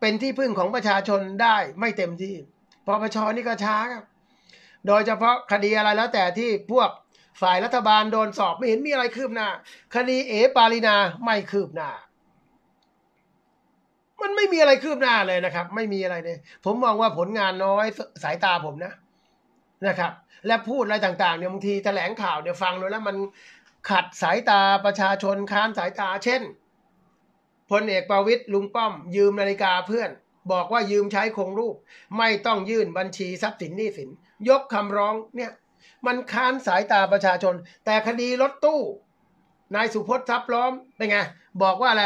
เป็นที่พึ่งของประชาชนได้ไม่เต็มที่ปปชนี่ก็ช้าครับ โดยเฉพาะคดีอะไรแล้ว แต่ที่พวกฝ่ายรัฐบาลโดนสอบไม่เห็นมีอะไรคืบหน้าคดีเอ ปาลินาไม่คืบหน้ามันไม่มีอะไรคืบหน้าเลยนะครับ ไม่มีอะไรเลยผมมองว่าผลงานน้อยสายตาผมนะนะครับ และพูดอะไรต่างๆเนี่ยบางทีแถลงข่าวเนี่ยฟังแล้วมันขัดสายตาประชาชนค้านสายตาเช่นพลเอกประวิตยลุงป้อม ยืมนาฬิกาเพื่อน บอกว่ายืมใช้คงรูป ไม่ต้องยื่นบัญชีทรัพย์สินหนี้สิน ยกคำร้องเนี่ยมันค้านสายตาประชาชน แต่คดีรถตู้ นายสุพจน์ทรัพย์ล้อมเป็นไงบอกว่าอะไร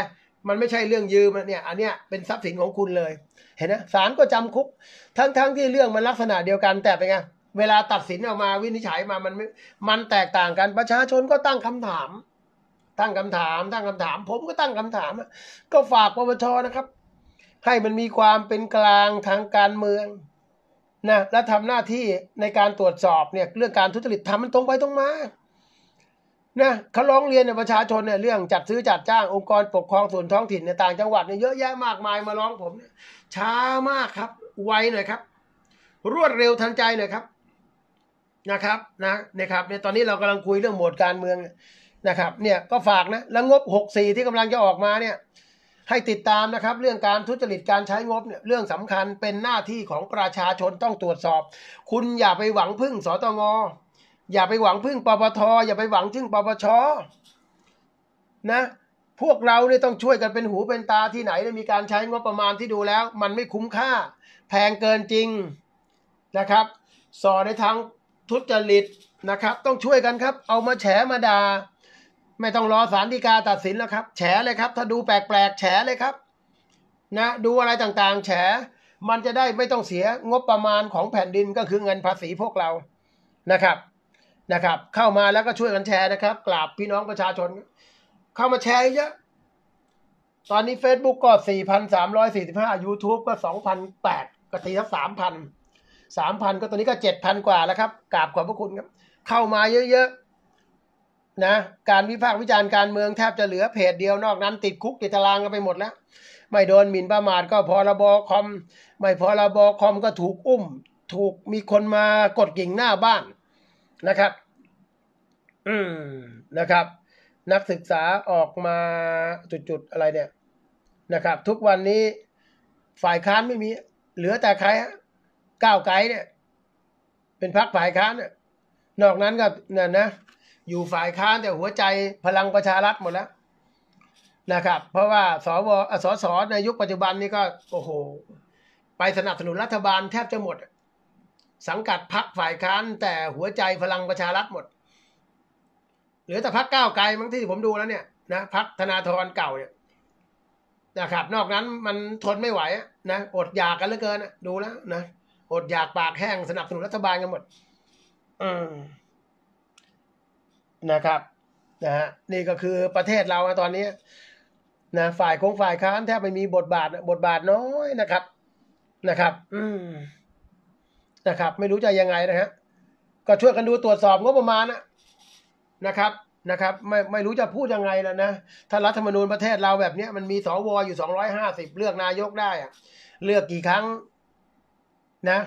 มันไม่ใช่เรื่องยืมเนี่ยอันเนี้ยเป็นทรัพย์สินของคุณเลยเห็นนะศาลก็จำคุก ทั้งๆทที่เรื่องมันลักษณะเดียวกันแต่เป็นไงเวลาตัดสินออกมาวินิจฉัยมามันมันแตกต่างกันประชาชนก็ตั้งคำถามตั้งคำถามตั้งคำถาม ผมก็ตั้งคำถามก็ฝากปปชนะครับ ให้มันมีความเป็นกลางทางการเมืองนะและทำหน้าที่ในการตรวจสอบเนี่ยเรื่องการทุจริตทำมันตรงไปตรงมานะเขาร้องเรียนเนี่ยประชาชนเนี่ยเรื่องจัดซื้อจัดจ้างองค์กรปกครองส่วนท้องถิ่นในต่างจังหวัดเนี่ยเยอะแยะมากมายมาร้องผมเนี่ยช้ามากครับไวหน่อยครับ รวดเร็วทันใจหน่อยครับนะครับนะนะครับเนี่ยตอนนี้เรากำลังคุยเรื่องหมวดการเมืองนะครับเนี่ยก็ฝากนะแล้วงบหกสี่ที่กำลังจะออกมาเนี่ยให้ติดตามนะครับ เรื่องการทุจริตการใช้งบเนี่ยเรื่องสำคัญเป็นหน้าที่ของประชาชนต้องตรวจสอบ คุณอย่าไปหวังพึ่งสตงอย่าไปหวังพึ่งปปทอย่าไปหวังพึ่งปปชนะ พวกเราเนี่ยต้องช่วยกันเป็นหูเป็นตาที่ไหนได้มีการใช้งบประมาณที่ดูแล้ว มันไม่คุ้มค่า แพงเกินจริงนะครับสอในทางทุจริตนะครับ ต้องช่วยกันครับ เอามาแฉมาดา่าไม่ต้องรอสารดีกาตัดสินแล้วครับแฉเลยครับ ถ้าดูแปลกๆแฉเลยครับ นะดูอะไรต่างๆแฉมันจะได้ไม่ต้องเสียงบประมาณของแผ่นดินก็คือเงินภาษีพวกเรานะครับนะครับ เข้ามาแล้วก็ช่วยกันแชร์นะครับกราบพี่น้องประชาชน เข้ามาแชร์เยอะ ตอนนี้ Facebook ก็ 4,345 YouTube ก็2,008ก็ตีทั้ง3,000 3,000ก็ตอนนี้ก็7,000กว่าแล้วครับกราบขอบพระคุณครับ เข้ามาเยอะๆนะการวิพากษ์วิจารณ์การเมืองแทบจะเหลือเพจเดียวนอกนั้นติดคุกติดตารางกันไปหมดแล้ว ไม่โดนหมิ่นประมาทก็พรบอคอม ไม่พรบอคอมก็ถูกอุ้ม ถูกมีคนมากดกิ่งหน้าบ้านนะครับ อืมนะครับ นักศึกษาออกมาจุดๆอะไรเนี่ย นะครับทุกวันนี้ ฝ่ายค้านไม่มีเหลือแต่ใคร ก้าวไกลเนี่ย เป็นพรรคฝ่ายค้านเนี่ย นอกนั้นก็นั่นนะอยู่ฝ่ายค้านแต่หัวใจพลังประชารัฐหมดแล้ว นะครับ เพราะว่าสวสสในยุคปัจจุบันนี้ก็ โอ้โห ไปสนับสนุนรัฐบาลแทบจะหมด สังกัดพักฝ่ายค้านแต่หัวใจพลังประชารัฐหมดเหลือแต่พักก้าวไกลบางที่ผมดูแล้วเนี่ย นะพักธนาธรเก่าเนี่ยนะครับ นอกนั้นมันทนไม่ไหวนะอดอยากกันเหลือเกินดูแล้วนะอดอยากปากแห้งสนับสนุนรัฐบาลกันหมด อืมนะครับนะฮะนี่ก็คือประเทศเราตอนนี้ นะ ฝ่ายคงฝ่ายค้านแทบไม่มีบทบาท บทบาทน้อยนะครับนะครับอืมนะครับ ไม่รู้จะยังไงนะฮะ ก็ช่วยกันดูตรวจสอบงบประมาณนะนะครับนะครับ ไม่ไม่รู้จะพูดยังไงแล้วนะถ้ารัฐธรรมนูญประเทศเราแบบนี้มันมีสวอยู่สองร้อยห้าสิบเลือกนายกได้อะเลือกกี่ครั้งนะ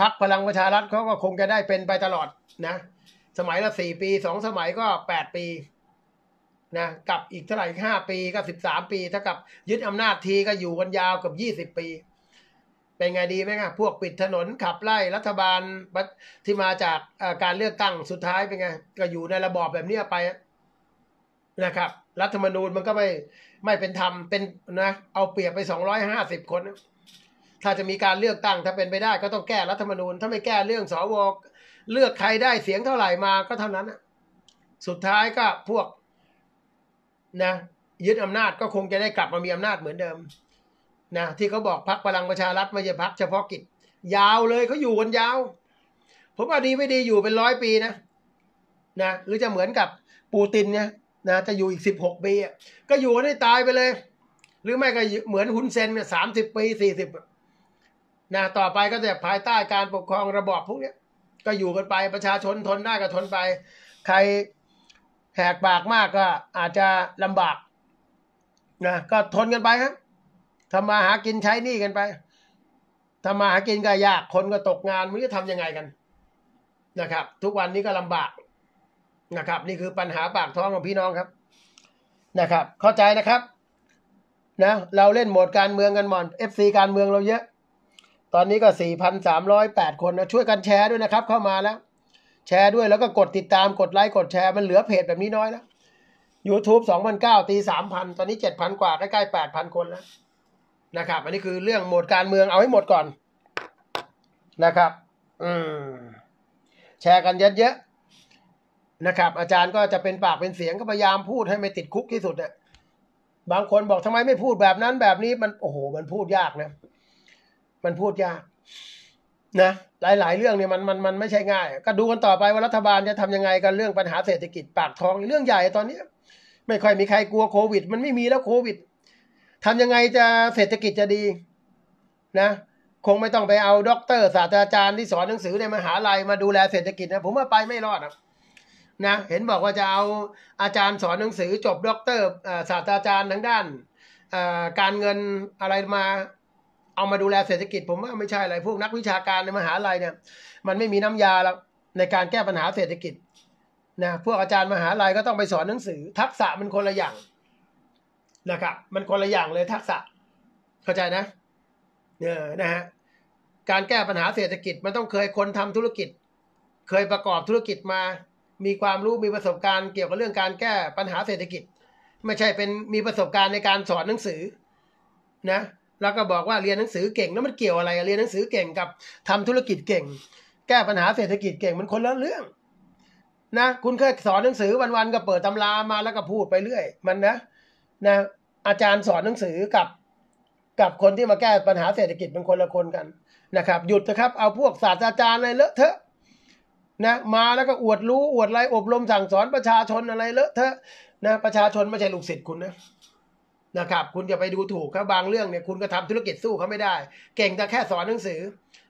พักพลังประชารัฐเขาก็คงจะได้เป็นไปตลอดนะสมัยละสี่ปีสองสมัยก็แปดปีนะกับอีกเท่าไหร่ห้าปีก็สิบสามปี ถ้ากับยึดอำนาจทีก็อยู่กันยาวกับยี่สิบปี เป็นไงดีไหมครับพวกปิดถนนขับไล่รัฐบาลที่มาจากการเลือกตั้งสุดท้ายเป็นไงก็อยู่ในระบอบแบบนี้ไปนะครับ รัฐธรรมนูญมันก็ไม่ไม่เป็นธรรมเป็นนะเอาเปรียบไปสองร้อยห้าสิบคน ถ้าจะมีการเลือกตั้งถ้าเป็นไปได้ก็ต้องแก้รัฐธรรมนูญ ถ้าไม่แก้เรื่องสวเลือกใครได้เสียงเท่าไหร่มาก็เท่านั้น สุดท้ายก็พวก นะยึดอำนาจก็คงจะได้กลับมามีอำนาจเหมือนเดิม นะที่เขาบอกพักพลังประชารัฐไม่ใช่พักเฉพาะกิจ ยาวเลยเขาอยู่กันยาว ผมว่าดีไม่ดีอยู่เป็นร้อยปีนะ นะหรือจะเหมือนกับปูตินเนี่ยนะจะอยู่อีกสิบหกปีก็อยู่ให้ตายไปเลย หรือไม่ก็เหมือนหุนเซนเนี่ยสามสิบปีสี่สิบนะต่อไปก็จะภายใต้การปกครองระบอบพวกเนี้ยก็อยู่กันไปประชาชนทนได้ก็ทนไป ใครแหกปากมากก็อาจจะลำบากนะก็ทนกันไปครับทำมาหากินใช้หนี้กันไปทำมาหากินก็ยากคนก็ตกงานมันจะทำยังไงกัน นะครับ ทุกวันนี้ก็ลำบากนะครับ นี่คือปัญหาปากท้องของพี่น้องครับ นะครับ เข้าใจนะครับนะเราเล่นโหมดการเมืองกันหมอนเอฟซีการเมืองเราเยอะตอนนี้ก็ 4,308 คนนะช่วยกันแชร์ด้วยนะครับเข้ามาแล้ว แชร์ด้วยแล้วก็กดติดตามกดไลค์กดแชร์ มันเหลือเพจแบบนี้น้อยแล้ว YouTube เก้าตีสามพันตอนนี้เจ็ดพันกว่า ใกล้ใกล้แปดพันคนแล้วนะครับ อันนี้คือเรื่องโหมดการเมืองเอาให้หมดก่อนนะครับ อืม แชร์กันเยอะๆนะครับ อาจารย์ก็จะเป็นปากเป็นเสียงก็พยายามพูดให้ไม่ติดคุกที่สุดเนี่ยบางคนบอกทำไมไม่พูดแบบนั้นแบบนี้มันโอ้โหมันพูดยากนะมันพูดยากนะหลายๆเรื่องเนี่ยมันมันมันไม่ใช่ง่าย ก็ดูกันต่อไป ว่ารัฐบาลจะทำยังไงกันเรื่องปัญหาเศรษฐกิจ ปากท้อง เรื่องใหญ่ตอนนี้ ไม่ค่อยมีใครกลัวโควิด มันไม่มีแล้วโควิด ทำยังไงจะเศรษฐกิจจะดี นะ คงไม่ต้องไปเอาด็อกเตอร์ศาสตราจารย์ที่สอนหนังสือในมหาลัยมาดูแลเศรษฐกิจนะผมว่าไปไม่รอดนะ เห็นบอกว่าจะเอาอาจารย์สอนหนังสือ จบด็อกเตอร์ศาสตราจารย์ทางด้านการเงินอะไรมาเอามาดูแลเศรษฐกิจผมว่าไม่ใช่อะไรพวกนักวิชาการในมหาลัยเนี่ย มันไม่มีน้ำยาแล้วในการแก้ปัญหาเศรษฐกิจนะพวกอาจารย์มหาลัยก็ต้องไปสอนหนังสือ ทักษะมันคนละอย่าง นะครับ มันคนละอย่างเลยทักษะ เข้าใจนะเนี่ยนะฮะการแก้ปัญหาเศรษฐกิจมันต้องเคยคนทำธุรกิจ เคยประกอบธุรกิจมา มีความรู้มีประสบการณ์เกี่ยวกับเรื่องการแก้ปัญหาเศรษฐกิจ ไม่ใช่เป็นมีประสบการณ์ในการสอนหนังสือ นะแล้วก็บอกว่าเรียนหนังสือเก่งแล้วมันเกี่ยวอะไร เรียนหนังสือเก่งกับทำธุรกิจเก่ง แก้ปัญหาเศรษฐกิจเก่งมันคนละเรื่องนะคุณเคยสอนหนังสือวันๆก็เปิดตำรามาแล้วก็พูดไปเรื่อย มันนะนะ อาจารย์สอนหนังสือกับกับคนที่มาแก้ปัญหาเศรษฐกิจเป็นคนละคนกันนะครับ หยุดนะครับ เอาพวกศาสตราจารย์อะไรเลอะเทอะนะมาแล้วก็อวดรู้อวดอะไรอบรมสั่งสอนประชาชนอะไรเลอะเทอะนะประชาชนไม่ใช่ลูกศิษย์คุณนะนะครับคุณอย่าไปดูถูกครับ บางเรื่องเนี่ยคุณก็ทำธุรกิจสู้เขาไม่ได้ เก่งแต่แค่สอนหนังสือ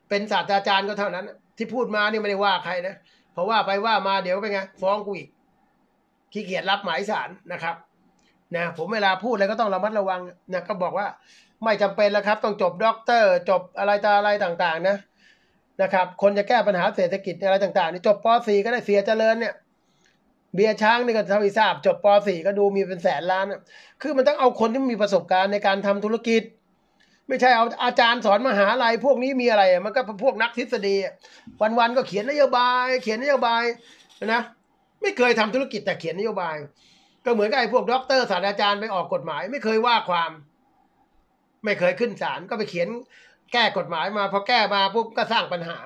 เป็นศาสตราจารย์ก็เท่านั้น ที่พูดมาเนี่ยไม่ได้ว่าใครนะ เพราะว่าไปว่ามาเดี๋ยวเป็นไง ฟ้องกูอีกขี้เกียจรับหมายสารนะครับนะผมเวลาพูดอะไรก็ต้องระมัดระวังนะก็บอกว่าไม่จำเป็นแล้วครับ ต้องจบด็อกเตอร์ จบอะไรตาอะไรต่างๆ นะนะครับคนจะแก้ปัญหาเศรษฐกิจอะไรต่างๆนี่ จบป .4 ก็ได้เสียเจริญเนี่ยเบียช้างนี่ก็ทวาทีทราบจบป .4 ก็ดูมีเป็นแสนล้านคือมันต้องเอาคนที่มีประสบการณ์ในการทำธุรกิจ ไม่ใช่เอาอาจารย์สอนมหาลัยพวกนี้มีอะไร มันก็พวกนักทฤษฎี วันๆก็เขียนนโยบาย เขียนนโยบายนะ ไม่เคยทำธุรกิจแต่เขียนนโยบาย ก็เหมือนกับไอ้พวกด็อกเตอร์ศาสตราจารย์ไปออกกฎหมาย ไม่เคยว่าความ ไม่เคยขึ้นศาลก็ไปเขียนแก้กฎหมายมาพอแก้มาปุ๊บก็สร้างปัญหา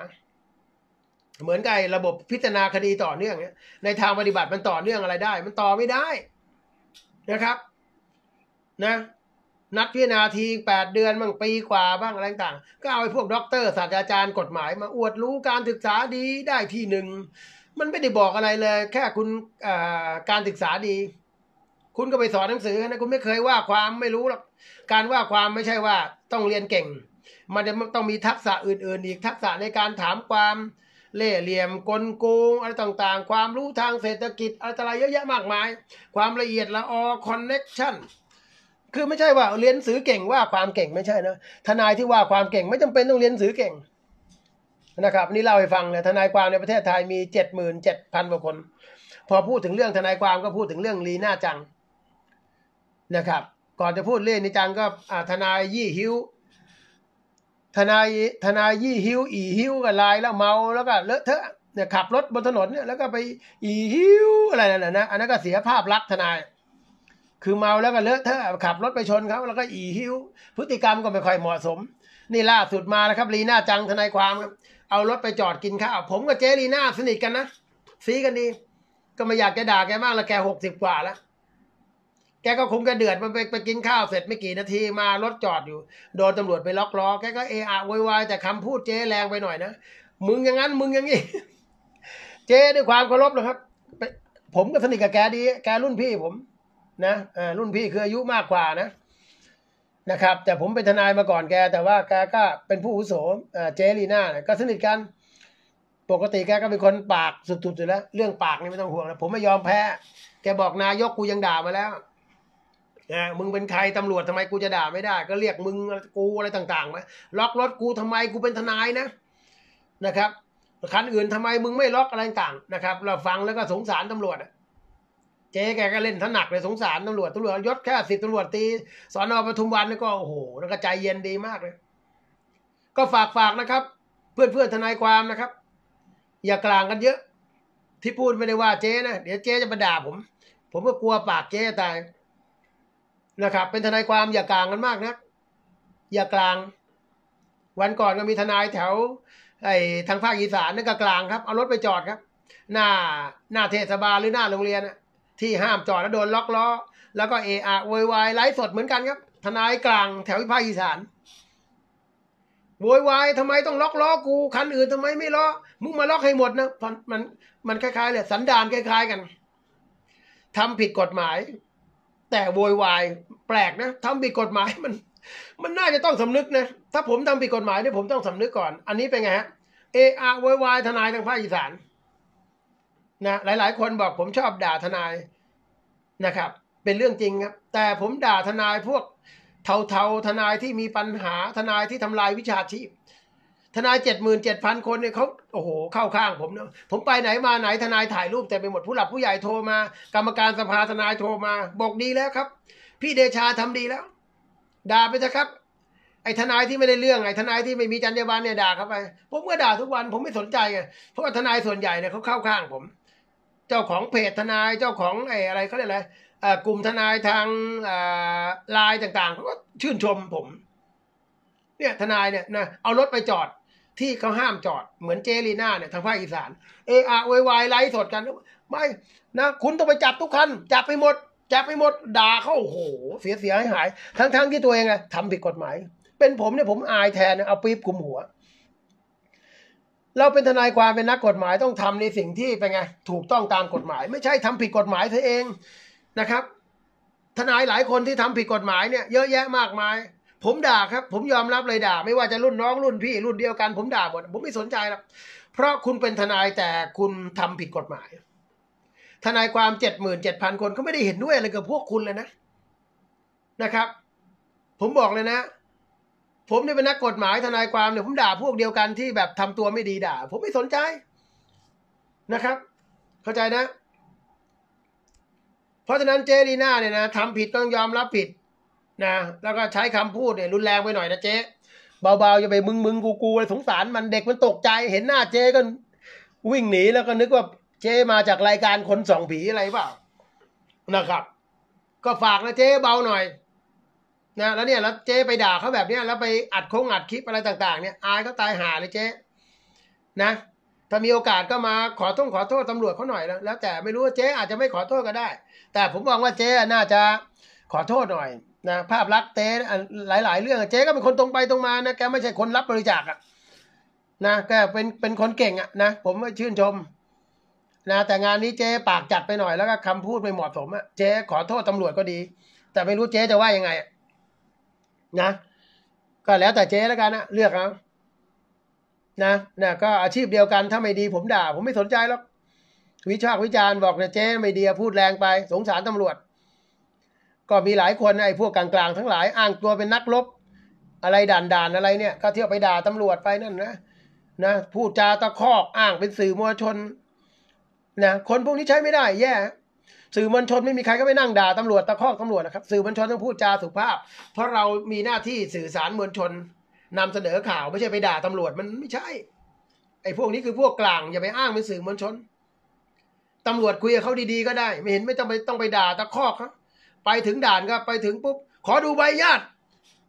เหมือนกับระบบพิจารณาคดีต่อเนื่องเนี่ย ในทางปฏิบัติมันต่อเนื่องอะไรได้ มันต่อไม่ได้ นะครับ นะ นัดพิจารณาทีแปดเดือนบ้างปีกว่าบ้างอะไรต่างก็เอาไอ้พวกด็อกเตอร์ศาสตราจารย์กฎหมาย มาอวดรู้การศึกษาดีได้ที่หนึ่งมันไม่ได้บอกอะไรเลย แค่คุณการศึกษาดี คุณก็ไปสอนหนังสือนะคุณไม่เคยว่าความไม่รู้หรอกการว่าความไม่ใช่ว่าต้องเรียนเก่ง มันจะต้องมีทักษะอื่น ๆ อีกทักษะในการถามความเล่เหลี่ยมกลโกงอะไรต่างๆ ความรู้ทางเศรษฐกิจอะไรเยอะแยะมากมาย ความละเอียดละออคอนเน็กชันคือไม่ใช่ว่าเรียนสือเก่งว่าความเก่งไม่ใช่นะทนายที่ว่าความเก่งไม่จำเป็นต้องเรียนสือเก่งนะครับนี่เล่าให้ฟังเลยทนายความในประเทศไทยมีเจ็ดหมื่นเจ็ดพันกว่าคน พอพูดถึงเรื่องทนายความก็พูดถึงเรื่องลีน่าจังนะครับก่อนจะพูดเรื่องนี้จังก็ทนายยี่ฮิวทนายทนายยี่หิวอีหิวกับลายแล้วเมาแล้วก็เลอะเทอะเนี่ยขับรถบนถนนเนี่ยแล้วก็ไปอีหิวอะไรนั่นนะอันนั้นก็เสียภาพลักษณ์ทนาย คือเมาแล้วก็เลอะเทอะขับรถไปชนเขาแล้วก็อีหิวพฤติกรรมก็ไม่ค่อยเหมาะสม นี่ล่าสุดมาแล้วครับลีน่าจังทนายความเอารถไปจอดกินข้าวผมกับเจลีน่าสนิทกันนะซีกันดี ก็ไม่อยากจะด่าแกมากละแกหกสิบกว่าแล้วแกก็คุมกระเดือดมันไปไปกินข้าวเสร็จไม่กี่นาทีมารถจอดอยู่ โดนตำรวจไปล็อกล้อแกก็เออะวยวายแต่คำพูดเจ๊แรงไปหน่อยนะมึงอย่างนั้น มึงอย่างนี้เจ๊ด้วยความเคารพนะครับ ผมก็สนิทกับแกดี แกรุ่นพี่ ผม นะรุ่นพี่คืออายุมากกว่านะ นะครับ แต่ผมเป็นทนายมาก่อนแก แต่ว่าแกก็เป็นผู้อุโสมเจลีน่าก็สนิทกัน ปกติแกก็เป็นคนปากสุดๆอยู่แล้ว เรื่องปากนี่ไม่ต้องห่วง้วผมไม่ยอมแพ้แกบอกนายกกูยังด่ามาแล้วนะมึงเป็นใครตำรวจ ทำไมกูจะด่าไม่ได้ ก็เรียกมึงกูอะไรต่างๆไหมล็อกรถกูทำไมกูเป็นทนายนะนะครับคันอื่นทำไมมึงไม่ล็อกอะไรต่างๆนะครับ เราฟังแล้วก็สงสารตำรวจเจ๊แกก็เล่นทนักเลยสงสารตำรวจตำรวจยศแค่สิบตำรวจตีสอนอปทุมวันนี่ก็โอ้โหแล้วก็ใจเย็นดีมากเลย ก็ฝากฝากนะครับ เพื่อนเพื่อนทนายความนะครับ อย่ากลางกันเยอะ ที่พูดไม่ได้ว่าเจ๊นะ เดี๋ยวเจ๊จะมาด่าผม ผมก็กลัวปากเจ๊ตายนะครับเป็นทนายความอย่ากลางกันมากนะอย่ากลาง วันก่อนก็มีทนายแถว ไอ้ทางภาคอีสานนั่นก็กลางครับเอารถไปจอดครับ หน้าหน้าเทศบาลหรือหน้าโรงเรียนที่ห้ามจอดแล้วโดนล็อกล้อ แล้วก็เออะโวยวายไลฟ์สดเหมือนกันครับ ทนายกลางแถวภาคอีสานโวยวายทำไมต้องล็อกล้อกู คันอื่นทำไมไม่ล้อมึงมาล็อกให้หมดนะมันมันมันคล้ายๆเลยสันดานคล้าย ๆ กันทำผิดกฎหมายแต่โวยวายแปลกนะทำผิดกฎหมายมันมันน่าจะต้องสำนึกนะถ้าผมทำผิดกฎหมายเนี่ยผมต้องสำนึกก่อน อันนี้เป็นไงฮะเออาโวยวายทนายทางภาคอีสานนะหลาย ๆ คนบอกผมชอบด่าทนายนะครับเป็นเรื่องจริงครับแต่ผมด่าทนายพวกเทาๆทนายที่มีปัญหาทนายที่ทำลายวิชาชีพทนายเจ็ดหมื่นเจ็ดพันคนเนี่ยเขาโอ้โหเข้าข้างผมเนาะผมไปไหนมาไหนทนายถ่ายรูปแต่ไปหมดผู้หลักผู้ใหญ่โทรมา กรรมการสภาทนายโทรมา บอกดีแล้วครับ พี่เดชาทำดีแล้วด่าไปเถอะครับ ไอ้ ทนายที่ไม่ได้เรื่องไอ้ทนายที่ไม่มีจรรยาบรรณเนี่ยด่าเข้าไปผมก็ด่าทุกวัน ผมไม่สนใจไงเพราะว่าทนายส่วนใหญ่เนี่ยเขาเข้าข้างผม เจ้าของเพจทนายเจ้าของไอ้อะไรเขาเรียกอะไรกลุ่มทนายทางไลน์ต่างๆเขาก็ชื่นชมผม เนี่ยทนายเนี่ยนะเอารถไปจอดที่เขาห้ามจอดเหมือนเจลีน่าเนี่ย ทางภาคอีสานเออา์วอวายไล่สดกัน ไม่ นะ คุณต้องไปจับทุกคันจับไปหมด จับไปหมดด่าเขาโอ้โห เสียเสียหายหายทั้งๆทที่ตัวเองอะทำผิดกฎหมาย เป็นผมเนี่ยผมอายแทน เอาปี๊บคุมหัว เราเป็นทนายความเป็นนักกฎหมายต้องทำในสิ่งที่เป็นไง ถูกต้องตามกฎหมาย ไม่ใช่ทำผิดกฎหมายเธอเองนะครับ ทนายหลายคนที่ทำผิดกฎหมายเนี่ยเยอะแยะมากมายผมด่าครับ ผมยอมรับเลยด่าไม่ว่าจะรุ่นน้องรุ่นพี่รุ่นเดียวกันผมด่าหมดผมไม่สนใจหรอกเพราะคุณเป็นทนายแต่คุณทำผิดกฎหมาย ทนายความเจ็ดหมื่นเจ็ดพันคนเขาไม่ได้เห็นด้วยอะไรกับพวกคุณเลยนะนะครับ ผมบอกเลยนะ ผมเนี่ยเป็นนักกฎหมาย ทนายความเนี่ย ผมด่าพวกเดียวกันที่แบบทำตัวไม่ดีด่า ผมไม่สนใจนะครับ เข้าใจนะ เพราะฉะนั้นเจดีน่าเนี่ยนะทำผิดต้องยอมรับผิดนะแล้วก็ใช้คำพูดเนี่ยรุนแรงไปหน่อยนะเจ๊เบาๆอย่าไปมึงมึงกูกูสงสารมันเด็กมันตกใจเห็นหน้าเจ๊ก็วิ่งหนีแล้วก็นึกว่าเจ๊มาจากรายการคนสองผีอะไรเปล่านะครับ ก็ฝากนะเจ๊เบาหน่อยนะแล้วเนี่ยแล้วเจ๊ไปด่าเขาแบบเนี้ยแล้วไปอัดโค้งอัดคลิปอะไรต่าง ๆเนี่ยอายเขาตายหาเลยเจ๊นะ ถ้ามีโอกาสก็มาขอโทษขอโทษตำรวจเขาหน่อยแล้วแล้ว แต่ไม่รู้ว่าเจ๊อาจจะไม่ขอโทษก็ได้ แต่ผมมองว่าเจ๊น่าจะขอโทษหน่อยนะภาพลักษณ์เจ๊หลาย ๆ เรื่อง เจ๊ก็เป็นคนตรงไปตรงมานะแกไม่ใช่คนรับบริจาคอะนะแกเป็นเป็นคนเก่งอะนะผมชื่นชมนะแต่งานนี้เจ๊ปากจัดไปหน่อยแล้วก็คำพูดไม่เหมาะสมอะเจ๊ขอโทษตำรวจก็ดี แต่ไม่รู้เจ๊จะว่ายังไงนะ ก็แล้วแต่เจ๊แล้วกันนะเลือกเอานะนะก็อาชีพเดียวกันถ้าไม่ดี ผมด่า ผมไม่สนใจหรอกวิชาวิจารณ์บอกนะเจ๊ไม่ดีพูดแรงไปสงสารตำรวจก็มีหลายคนไอ้พวกกลางๆ ทั้งหลายอ้างตัวเป็นนักรบ อะไรด่านๆอะไรเนี่ย ก็เที่ยวไปด่าตำรวจไปนั่นนะนะ พูดจาตะคอกอ้างเป็นสื่อมวลชนนะคนพวกนี้ใช้ไม่ได้ แย่สื่อมวลชนไม่มีใครก็ไปนั่งด่าตำรวจตะคอกตำรวจนะครับสื่อมวลชนต้องพูดจาสุภาพ เพราะเรามีหน้าที่สื่อสารมวลชน นำเสนอข่าวไม่ใช่ไปด่าตำรวจมันไม่ใช่ ไอ้พวกนี้คือพวกกลางอย่าไปอ้างเป็นสื่อมวลชนตำรวจคุยกับเขาดีๆ ก็ได้ไม่เห็นไม่ต้องไปต้องไปด่าตะคอกครับไปถึงด่านครับไปถึงปุ๊บ ขอดูใบญาติ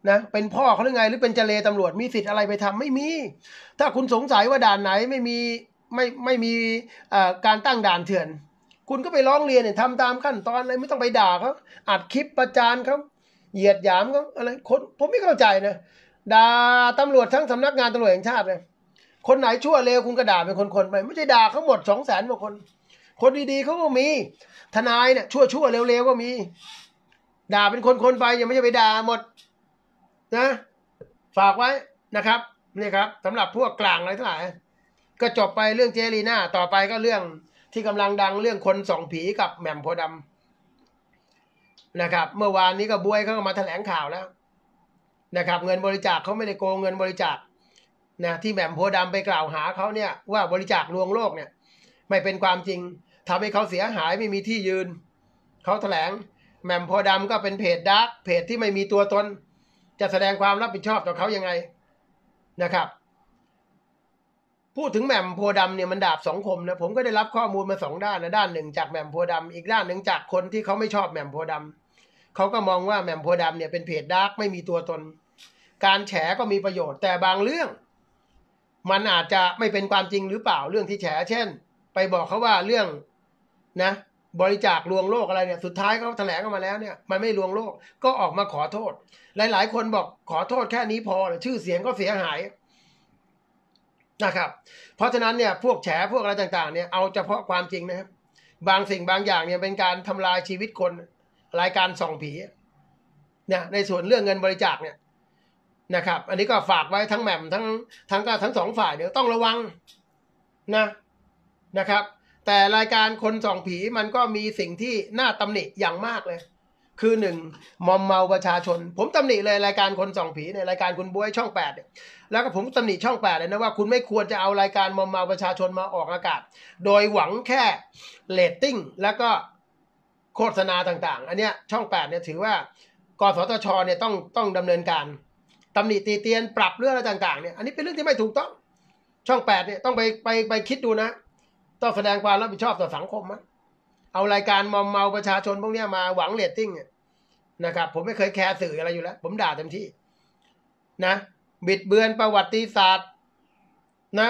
นะเป็นพ่อเขาหรือไงหรือเป็นเจเลตำรวจมีสิทธิ์อะไรไปทำ ไม่มี ถ้าคุณสงสัยว่าด่านไหนไม่มีไม่ไม่มีการตั้งด่านเถื่อน คุณก็ไปร้องเรียนเนี่ยทำตามขั้นตอนอะไรไม่ต้องไปด่าเขาอัดคลิปประจานเขาเหยียดหยามเขาอะไรคนผมไม่เข้าใจนะด่าตำรวจทั้งสำนักงานตำรวจแห่งชาติเลยคนไหนชั่วเลวคุณก็ด่าเป็นคนๆไปไม่ใช่ด่าเขาหมดสองแสนกว่าคน คนดีๆเขาก็มีทนายเนี่ยชั่วชั่วเร็วๆก็มีด่าเป็นคนคนไปยังไม่ใช่ไปด่าหมด นะ ฝากไว้นะครับนี่ครับสำหรับพวกกลางอะไรทั้งหลาย ก็จบไปเรื่องเจลีน่าต่อไปก็เรื่องที่กำลังดังเรื่องคนสองผีกับแหม่มโพดำ นะครับ เมื่อวานนี้ก็บวยเขาก็มาแถลงข่าวแล้วนะครับ เงินบริจาคเขาไม่ได้โกงเงินบริจาคนะที่แหม่มโพดำไปกล่าวหาเขาเนี่ยว่าบริจาคลวงโลกเนี่ย ไม่เป็นความจริงทำให้เขาเสียหายไม่มีที่ยืนเขาแถลงแหม่มโพดำก็เป็นเพจดาร์กเพจที่ไม่มีตัวตน จะแสดงความรับผิดชอบต่อเขายังไงนะครับ พูดถึงแหม่มโพดำเนี่ยมันดาบสองคมนะผมก็ได้รับข้อมูลมาสองด้านนะด้านหนึ่ง จากแหม่มโพดำอีกด้านหนึ่งจากคนที่เขาไม่ชอบแหม่มโพดำเขาก็มองว่าแหม่มโพดำเนี่ยเป็นเพจดาร์กไม่มีตัวตน การแฉก็มีประโยชน์แต่บางเรื่อง มันอาจจะไม่เป็นความจริงหรือเปล่าเรื่องที่แฉเช่น ไปบอกเขาว่าเรื่องนะบริจาคลวงโลกอะไรเนี่ยสุดท้ายเขาแถลงออกมาแล้วเนี่ยมันไม่ลวงโลกก็ออกมาขอโทษ หลายๆคนบอกขอโทษแค่นี้พอชื่อเสียงก็เสียหายนะครับ เพราะฉะนั้นเนี่ยพวกแฉพวกอะไรต่างๆเนี่ยเอาเฉพาะความจริงนะครับบางสิ่งบางอย่างเนี่ยเป็นการทำลายชีวิตคน รายการส่องผี เนี่ย ในส่วนเรื่องเงินบริจาคเนี่ยนะครับ อันนี้ก็ฝากไว้ทั้งแหม่มทั้งทั้งก็ทั้งสองฝ่ายเดี๋ยวต้องระวังนะนะครับแต่รายการคนส่องผีมันก็มีสิ่งที่น่าตำหนิอย่างมากเลย คือหนึ่งมอมเมาประชาชน ผมตำหนิเลยรายการคนส่องผีในรายการคุณบวยช่องแปดแล้วก็ผมตำหนิช่องแปดเลยนะว่าคุณไม่ควรจะเอารายการมอมเมาประชาชนมาออกอากาศ โดยหวังแค่เลตติ้งแล้วก็โฆษณาต่างๆ อันเนี้ยช่องแปดเนี่ยถือว่ากสทชเนี่ยต้องต้องดำเนินการตำหนิตีเตียนปรับเรื่องอะไรต่างๆเนี่ยอันนี้เป็นเรื่องที่ไม่ถูกต้องช่องแปดเนี่ยต้องไปไปไปคิดดูนะต้องแสดงความรับผิดชอบต่อสังคมมั้งเอารายการมอมเมาประชาชนพวกนี้มาหวังเรตติ้งนะครับ ผมไม่เคยแคร์สื่ออะไรอยู่แล้ว ผมด่าเต็มที่นะบิดเบือนประวัติศาสตร์ นะ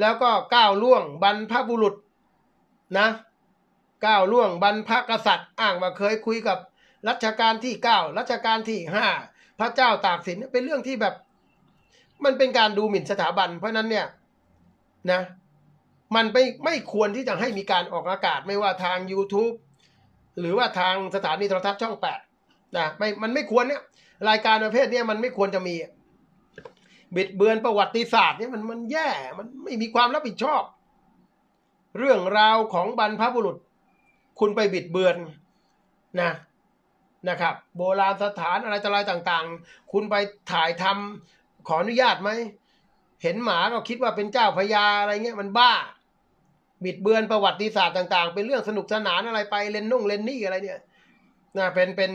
แล้วก็ก้าวล่วงบรรพบุรุษนะก้าวล่วงบรรพกษัตริย์อ้างว่าเคยคุยกับรัชกาลที่เก้ารัชกาลที่ห้าพระเจ้าตากสินเป็นเรื่องที่แบบ มันเป็นการดูหมิ่นสถาบัน เพราะนั้นเนี่ย นะมันไม่ไม่ควรที่จะให้มีการออกอากาศไม่ว่าทาง YouTube หรือว่าทางสถานีโทรทัศน์ช่อง8นะไม่มันไม่ควรเนี่ยรายการประเภทนี้มันไม่ควรจะมีบิดเบือนประวัติศาสตร์เนี่ยมันมันแย่ มันไม่มีความรับผิดชอบ เรื่องราวของบรรพบุรุษ คุณไปบิดเบือนนะนะครับ โบราณสถานอะไรต่ออะไรต่างๆ คุณไปถ่ายทำขออนุญาตไหม เห็นหมาก็คิดว่าเป็นเจ้าพญาอะไรเงี้ยมันบ้าบิดเบือนประวัติศาสตร์ต่างๆ เป็นเรื่องสนุกสนานอะไรไปเลนนุ่งเลนนี่อะไรเนี่ยนะเป็นเป็น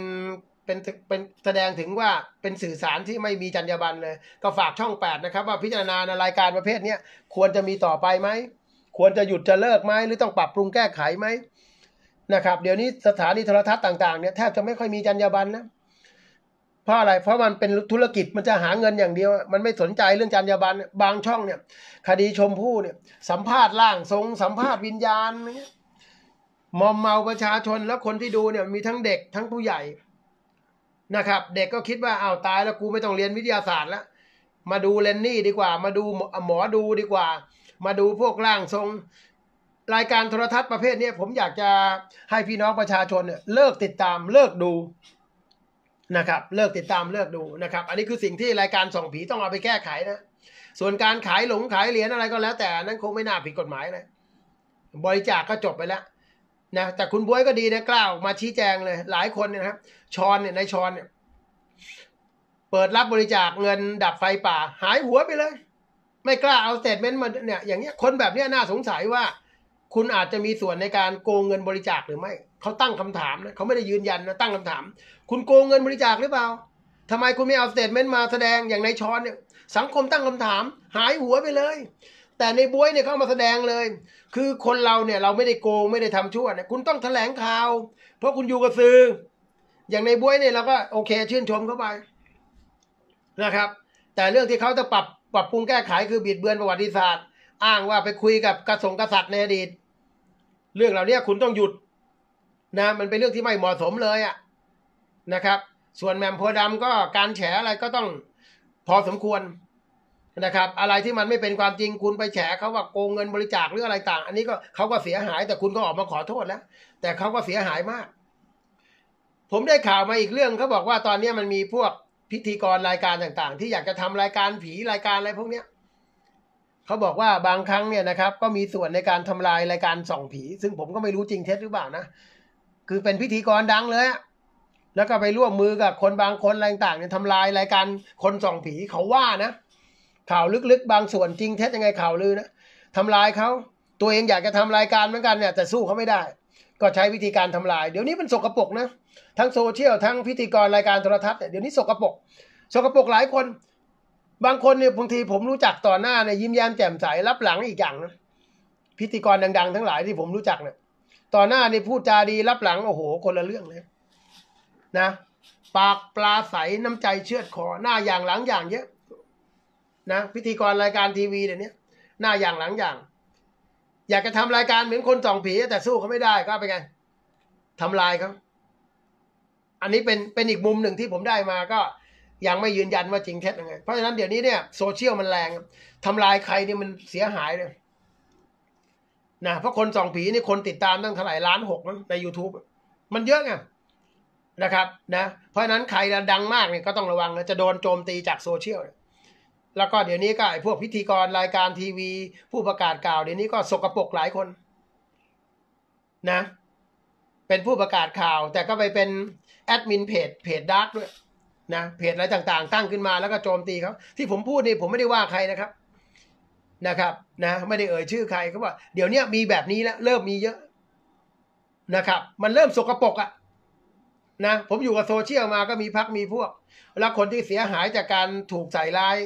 เป็นเป็นแสดงถึงว่าเป็นสื่อสารที่ไม่มีจรรยาบรรณเลย ก็ฝากช่อง 8นะครับว่าพิจารณารายการประเภทนี้ควรจะมีต่อไปไหม ควรจะหยุดจะเลิกไหมหรือต้องปรับปรุงแก้ไขไหมนะครับเดี๋ยวนี้สถานีโทรทัศน์ต่างๆเนี่ยแทบจะไม่ค่อยมีจรรยาบรรณนะเพราะอะไร เพราะมันเป็นธุรกิจมันจะหาเงินอย่างเดียว มันไม่สนใจเรื่องจรรยาบรรณบางช่องเนี่ย คดีชมพู่เนี่ย สัมภาษณ์ร่างทรง สัมภาษณ์วิญญาณเนี่ยมอมเมาประชาชนแล้วคนที่ดูเนี่ยมีทั้งเด็กทั้งผู้ใหญ่ นะครับ เด็กก็คิดว่าอ้าวตายแล้วกูไม่ต้องเรียนวิทยาศาสตร์แล้ว มาดูเลนนี่ดีกว่า มาดูหมอดูดีกว่า มาดูพวกร่างทรง รายการโทรทัศน์ประเภทนี้ผมอยากจะให้พี่น้องประชาชนเนี่ยเลิกติดตามเลิกดูนะครับเลิกติดตามเลิกดูนะครับ อันนี้คือสิ่งที่รายการส่องผีต้องเอาไปแก้ไขนะส่วนการขายหลงขายเหรียญอะไรก็แล้วแต่นั้นคงไม่น่าผิดกฎหมายเลยบริจาคกก็จบไปแล้วนะแต่คุณบวยก็ดีนะกล้าออกมาชี้แจงเลย หลายคนเนี่ยนะครับชอนเนี่ยนายชอนเนี่ย เปิดรับบริจาคเงินดับไฟป่าหายหัวไปเลย ไม่กล้าเอาสเตทเมนต์มาเนี่ย อย่างเงี้ยคนแบบเนี้ยน่าสงสัยว่าคุณอาจจะมีส่วนในการโกงเงินบริจาคหรือไม่ เขาตั้งคำถามนะเขาไม่ได้ยืนยันนะตั้งคำถาม คุณโกงเงินบริจาคหรือเปล่าทำไมคุณไม่เอาสเตทเมนต์มาแสดงอย่างในช้อนเนี่ย สังคมตั้งคำถาม หายหัวไปเลย แต่ในบวยเนี่ยเข้ามาแสดงเลย คือคนเราเนี่ยเราไม่ได้โกงไม่ได้ทำชั่วเนี่ย คุณต้องแถลงข่าว เพราะคุณอยู่กับสื่ออย่างในบวยเนี่ยเราก็โอเคชื่นชมเข้าไปนะครับ แต่เรื่องที่เขาจะปรับปรับปรุงแก้ไขคือบิดเบือน ประวัติศาสตร์อ้างว่าไปคุยกับกระสงกษัตริย์ในอดีตเรื่องเหล่านี้คุณต้องหยุด นะ มันเป็นเรื่องที่ไม่เหมาะสมเลยอะนะครับ ส่วนแมมโพดำก็การแฉอะไรก็ต้องพอสมควรนะครับ อะไรที่มันไม่เป็นความจริงคุณไปแฉเขาว่าโกงเงินบริจาคหรืออะไรต่าง อันนี้ก็เขาก็เสียหาย แต่คุณก็ออกมาขอโทษแล้วแต่เขาก็เสียหายมาก ผมได้ข่าวมาอีกเรื่องเขาบอกว่าตอนนี้มันมีพวกพิธีกรรายการต่างๆ ที่อยากจะทำรายการผีรายการอะไรพวกเนี้ยเขาบอกว่าบางครั้งเนี่ยนะครับก็มีส่วนในการทำลายรายการส่องผี ซึ่งผมก็ไม่รู้จริงเท็จหรือเปล่านะคือเป็นพิธีกรดังเลย แล้วก็ไปร่วมมือกับคนบางคนอะไรต่างเนี่ยทำลายรายการคนส่องผีเขาว่านะข่าวลึกๆ บางส่วนจริงเท็จยังไงข่าวลือนะทำลายเขาตัวเองอยากจะทำรายการเหมือนกันเนี่ยแต่สู้เขาไม่ได้ ก็ใช้วิธีการทำลาย เดี๋ยวนี้มันสกรปรกนะ ทั้งโซเชียลทั้งพิธีกรรายการโทรทัศน์เนี่ยเดี๋ยวนี้สกรปรกสกรปรกหลายคนบางคนเนี่ยบางทีผมรู้จักต่อหน้าเนี่ยยิ้มแย้มแจ่มใสรับหลังอีกอย่างนะพิธีกรดังๆ ทั้งหลายที่ผมรู้จักเนี่ย ต่อหน้านี่พูดจาดีรับหลังโอ้โห คนละเรื่องเลยนะ ปากปลาใสน้ำใจเชือดคอหน้าอย่างหลังอย่าง เยอะ นะพิธีกรรายการทีวีเดี๋ยวนี้หน้าอย่างหลังอย่าง อยากจะทำรายการ เหมือนคนส่องผีแต่สู้เขาไม่ได้ก็เป็นไงทำลายเขาอันนี้เป็นเป็นอีกมุมหนึ่งที่ผมได้มาก็ยังไม่ยืนยันว่าจริงเท็จยังไง เพราะฉะนั้นเดี๋ยวนี้เนี่ยโซเชียลมันแรงทำลายใครนี่มันเสียหายเลยนะเพราะคนส่องผีนี่คนติดตามตั้งเท่าไหร่ล้านหกใน YouTube มันเยอะไงนะครับ นะ เพราะฉะนั้นใครดังมากเนี่ยก็ต้องระวังนะจะโดนโจมตีจากโซเชียลแล้วก็เดี๋ยวนี้ก็ไอ้พวกพิธีกรรายการทีวี ผู้ประกาศข่าวเดี๋ยวนี้ก็สกรปรกหลายคน นะ เป็นผู้ประกาศข่าว แต่ก็ไปเป็นแอดมินเพจเพจดาร์กด้วยนะเพจอะไรต่างๆตั้งขึ้นมาแล้วก็โจมตีเขาที่ผมพูดนี่ผมไม่ได้ว่าใครนะครับนะครับนะไม่ได้เอ่ยชื่อใครเขาบอกเดี๋ยวนี้มีแบบนี้แล้วเริ่มมีเยอะนะครับ มันเริ่มสกรปรกอะนะ ผมอยู่กับโซเชียลมาก็มีพักมีพวก แล้วคนที่เสียหายจากการถูกใส่ร้าย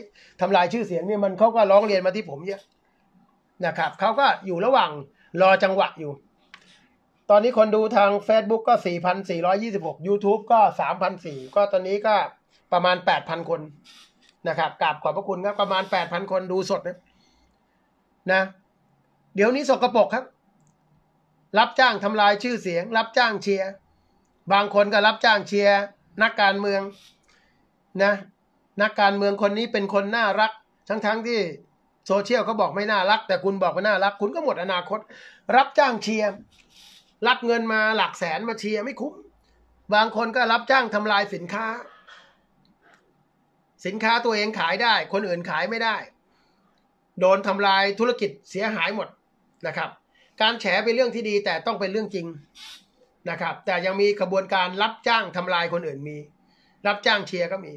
ทำลายชื่อเสียงเนี่ยมันเขาก็ร้องเรียนมาที่ผมเยอะ นะครับเขาก็อยู่ระหว่างรอจังหวะอยู่ตอนนี้คนดูทาง Facebook ก็ 4,426 YouTube ก็3,004ก็ตอนนี้ก็ประมาณ 8,000 คนนะครับกราบขอบพระคุณครับประมาณ 8,000 คนดูสดนะนะเดี๋ยวนี้สกรปรกครับ รับจ้างทำลายชื่อเสียง รับจ้างเชียร์ บางคนก็รับจ้างเชียร์ นักการเมืองนะ นักการเมืองคนนี้เป็นคนน่ารัก ทั้งๆทที่โซเชียลเขาบอกไม่น่ารัก แต่คุณบอกว่าน่ารัก คุณก็หมดอนาคต รับจ้างเชียร์รับเงินมาหลักแสนมาเชียร์ไม่คุ้ม บางคนก็รับจ้างทำลายสินค้า สินค้าตัวเองขายได้ คนอื่นขายไม่ได้ โดนทำลายธุรกิจเสียหายหมดนะครับ การแฉเป็นเรื่องที่ดีแต่ต้องเป็นเรื่องจริงนะครับ แต่ยังมีขบวนการรับจ้างทำลายคนอื่นมี รับจ้างเชียร์ก็มี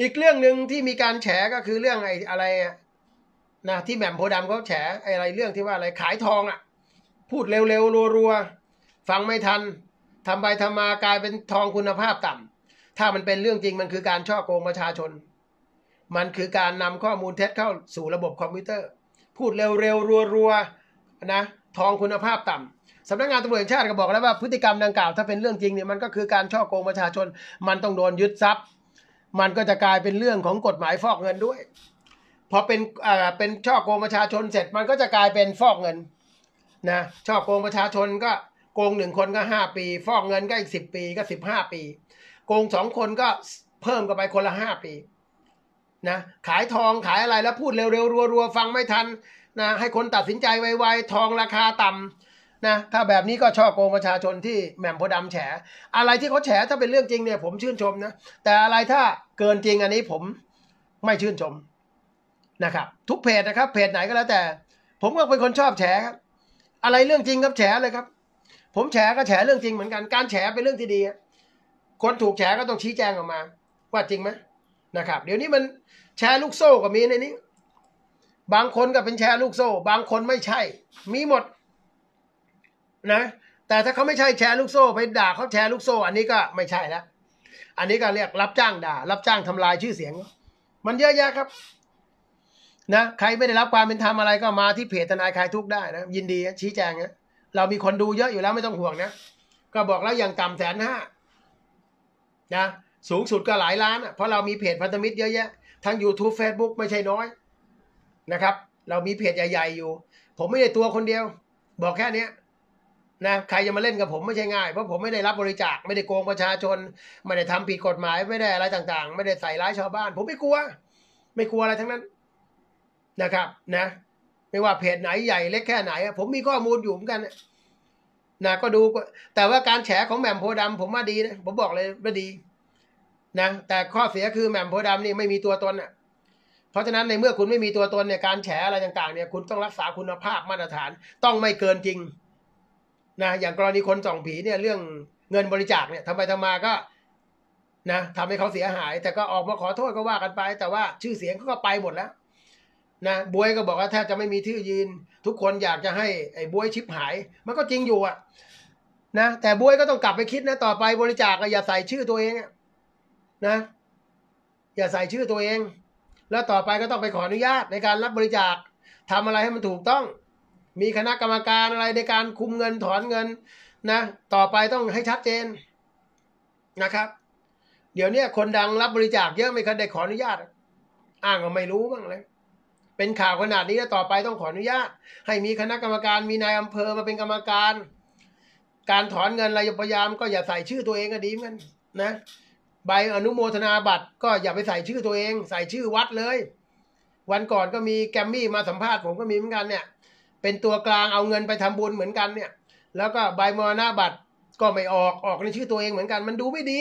อีกเรื่องหนึ่งที่มีการแฉก็คือเรื่องไอ้อะไรนะที่แหม่มโพดำเขาแฉไอ้อะไรเรื่องที่ว่าอะไรขายทองอะ่ะพูดเร็วๆรัวๆฟังไม่ทันทำไปทำมากลายเป็นทองคุณภาพต่ำถ้ามันเป็นเรื่องจริงมันคือการช่อโกงประชาชน มันคือการนำข้อมูลเท็จเข้าสู่ระบบคอมพิวเตอร์ พูดเร็ว ๆ รัวๆนะทองคุณภาพต่ำสำนักงานตำรวจแห่งชาติก็บอกแล้วว่าพฤติกรรมดังกล่าวถ้าเป็นเรื่องจริงเนี่ยมันก็คือการช่อโกงประชาชน มันต้องโดนยึดทรัพย์ มันก็จะกลายเป็นเรื่องของกฎหมายฟอกเงินด้วยพอเป็นอ่าเป็นช่อโกงประชาชนเสร็จมันก็จะกลายเป็นฟอกเงินนะชอบโกงประชาชนก็โกงหนึ่งคนก็ห้าปี ฟอกเงินก็อีกสิบปีก็สิบห้าปี โกงสองคนก็เพิ่มกันไปคนละห้าปี นะ ขายทองขายอะไร แล้วพูดเร็วๆรัวรัวฟังไม่ทันนะให้คนตัดสินใจไวๆทองราคาต่ำนะ ถ้าแบบนี้ก็ชอบโกงประชาชนที่แหม่มโพดำแฉ อะไรที่เขาแฉถ้าเป็นเรื่องจริงเนี่ย ผมชื่นชมนะ แต่อะไรถ้าเกินจริงอันนี้ผมไม่ชื่นชมนะครับทุกเพจนะครับเพจไหนก็แล้วแต่ ผมก็เป็นคนชอบแฉครับอะไรเรื่องจริงครับแฉเลยครับ ผมแฉก็แฉเรื่องจริงเหมือนกันการแฉเป็นเรื่องที่ดีคนถูกแฉก็ต้องชี้แจงออกมาว่าจริงไหมนะครับเดี๋ยวนี้มันแชร์ลูกโซ่ก็มีในนี้ บางคนก็เป็นแชร์ลูกโซ่บางคนไม่ใช่ มีหมด นะ แต่ถ้าเขาไม่ใช่แชร์ลูกโซ่ไปด่าเขาแชร์ลูกโซ่ อันนี้ก็ไม่ใช่แล้วอันนี้ก็เรียกรับจ้างด่า รับจ้างทำลายชื่อเสียง มันเยอะแยะครับนะใครไม่ได้รับความเป็นธรรมอะไรก็มาที่เพจทนายคลายทุกได้นะยินดีชี้แจงนะเรามีคนดูเยอะอยู่แล้วไม่ต้องห่วงนะ ก็บอกแล้วอย่างต่ำแสนห้านะสูงสุดก็หลายล้าน เพราะเรามีเพจพันธมิตรเยอะแยะทั้ง YouTube Facebook ไม่ใช่น้อยนะครับ เรามีเพจใหญ่ ๆ อยู่ ผมไม่ได้ตัวคนเดียว บอกแค่นี้นะใครจะมาเล่นกับผมไม่ใช่ง่าย เพราะผมไม่ได้รับบริจาคไม่ได้โกงประชาชน ไม่ได้ทำผิดกฎหมายไม่ได้อะไรต่างๆ ไม่ได้ใส่ร้ายชาวบ้าน ผมไม่กลัว ไม่กลัวอะไรทั้งนั้นนะครับ นะไม่ว่าเพจไหนใหญ่เล็กแค่ไหนผมมีข้อมูลอยู่เหมือนกันนะก็ดูแต่ว่าการแฉของแหม่มโพดำ ผมว่าดีนะผมบอกเลยว่าดีนะแต่ข้อเสียคือแหม่มโพดำนี่ไม่มีตัวตนอ่ะ เพราะฉะนั้นในเมื่อคุณไม่มีตัวตนเนี่ยการแฉอะไรต่าง ๆ เนี่ย คุณต้องรักษาคุณภาพมาตรฐานต้องไม่เกินจริง นะอย่างกรณีคนส่องผีเนี่ย เรื่องเงินบริจาคเนี่ยทำไปทำมาก็ นะทำให้เขาเสียหาย แต่ก็ออกมาขอโทษก็ว่ากันไป แต่ว่าชื่อเสียงเขาก็ไปหมดแล้วนะบวยก็บอกว่าแทบจะไม่มีที่ยืน ทุกคนอยากจะให้ไอ้บวยชิบหาย มันก็จริงอยู่อะนะ แต่บวยก็ต้องกลับไปคิดนะต่อไปบริจาคอย่าใส่ชื่อตัวเองนะ อย่าใส่ชื่อตัวเอง แล้วต่อไปก็ต้องไปขออนุญาตในการรับบริจาค ทำอะไรให้มันถูกต้อง มีคณะกรรมการอะไรในการคุมเงินถอนเงินนะ ต่อไปต้องให้ชัดเจนนะครับ เดี๋ยวนี้คนดังรับบริจาคเยอะไม่เคยได้ขออนุญาตอ้างว่าไม่รู้บ้างเลยเป็นข่าวขนาดนี้แล้ว ต่อไปต้องขออนุญาตให้มีคณะกรรมการมีนายอำเภอมาเป็นกรรมการ การถอนเงินรายพยายาม ก็อย่าใส่ชื่อตัวเองก็ดีมัน นะ ใบอนุโมทนาบัตรก็อย่าไปใส่ชื่อตัวเองใส่ชื่อวัดเลย วันก่อนก็มีแกมมี่มาสัมภาษณ์ผมก็มีเหมือนกันเนี่ย เป็นตัวกลางเอาเงินไปทำบุญเหมือนกันเนี่ย แล้วก็ใบมรณาบัตรก็ไม่ออกออกในชื่อตัวเองเหมือนกัน มันดูไม่ดี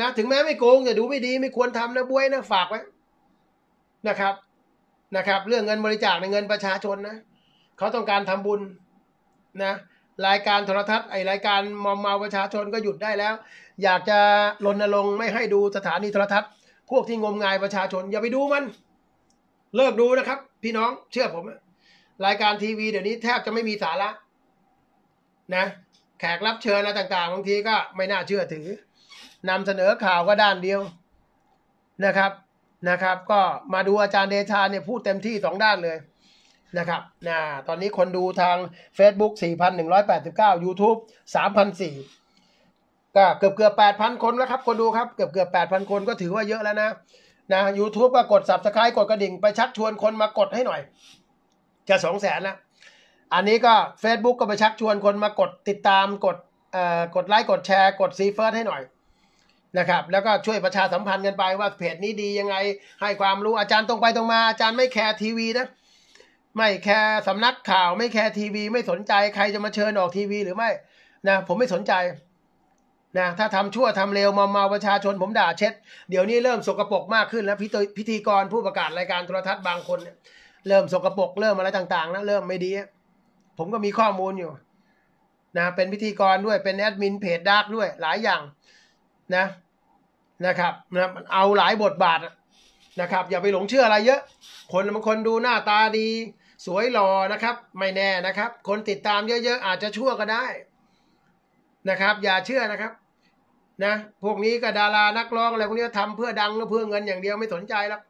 นะถึงแม้ไม่โกงแต่ดูไม่ดีไม่ควรทำนะบวยนะฝากไว้นะครับนะครับเรื่องเงินบริจาคในเงินประชาชนนะ เขาต้องการทำบุญนะรายการโทรทัศน์ ไอรายการมอมเมาประชาชนก็หยุดได้แล้ว อยากจะรณรงค์ไม่ให้ดูสถานีโทรทัศน์พวกที่งมงายประชาชนอย่าไปดูมัน เลิกดูนะครับ พี่น้องเชื่อผมรายการทีวีเดี๋ยวนี้แทบจะไม่มีสาระนะแขกรับเชิญอะไรต่างๆบางทีก็ไม่น่าเชื่อถือนำเสนอข่าวก็ด้านเดียวนะครับนะครับก็มาดูอาจารย์เดชาเนี่ยพูดเต็มที่สองด้านเลยนะครับนะตอนนี้คนดูทาง Facebook 4,189 YouTube 3,004ก็เกือบเกือบ8,000คนแล้วครับคนดูครับเกือบเกือบ8,000 คนก็ถือว่าเยอะแล้วนะนะยูทู e ก็กด Subscribe กดกระดิ่ง ไปชักชวนคนมากดให้หน่อยจะสองแสนละอันนี้ก็ Facebook ก็ไปชักชวนคนมากดติดตามกดเอ่อกดไลค์กดแชร์กดซีเฟิร์สให้หน่อยนะครับแล้วก็ช่วยประชาสัมพันธ์กันไปว่าเพจนี้ดียังไง ให้ความรู้อาจารย์ตรงไปตรงมาอาจารย์ไม่แคร์ทีวีนะ ไม่แคร์สำนักข่าวไม่แคร์ทีวีไม่สนใจใครจะมาเชิญออกทีวีหรือไม่นะผมไม่สนใจนะถ้าทำชั่วทำเลวมาเมาประชาชนผมด่าเช็ด เดี๋ยวนี้เริ่มสกรปรกมากขึ้น แล้วพิธีกรผู้ประกาศรายการโทรทัศน์บางคนเนี่ยเริ่มสกรปรกเริ่มอะไรต่างๆแล้วเริ่มไม่ดี ผมก็มีข้อมูลอยู่นะเป็นพิธีกรด้วยเป็นแอดมินเพจดาร์กด้วยหลายอย่างนะนะครับนะมันเอาหลายบทบาทนะครับ อย่าไปหลงเชื่ออะไรเยอะ คนบางคนดูหน้าตาดี สวยหล่อนะครับ ไม่แน่นะครับ คนติดตามเยอะๆอาจจะชั่วก็ได้นะครับอย่าเชื่อนะครับนะพวกนี้ก็ดารานักร้องอะไรพวกนี้ทำเพื่อดังเพื่อเงินอย่างเดียวไม่สนใจแล้ว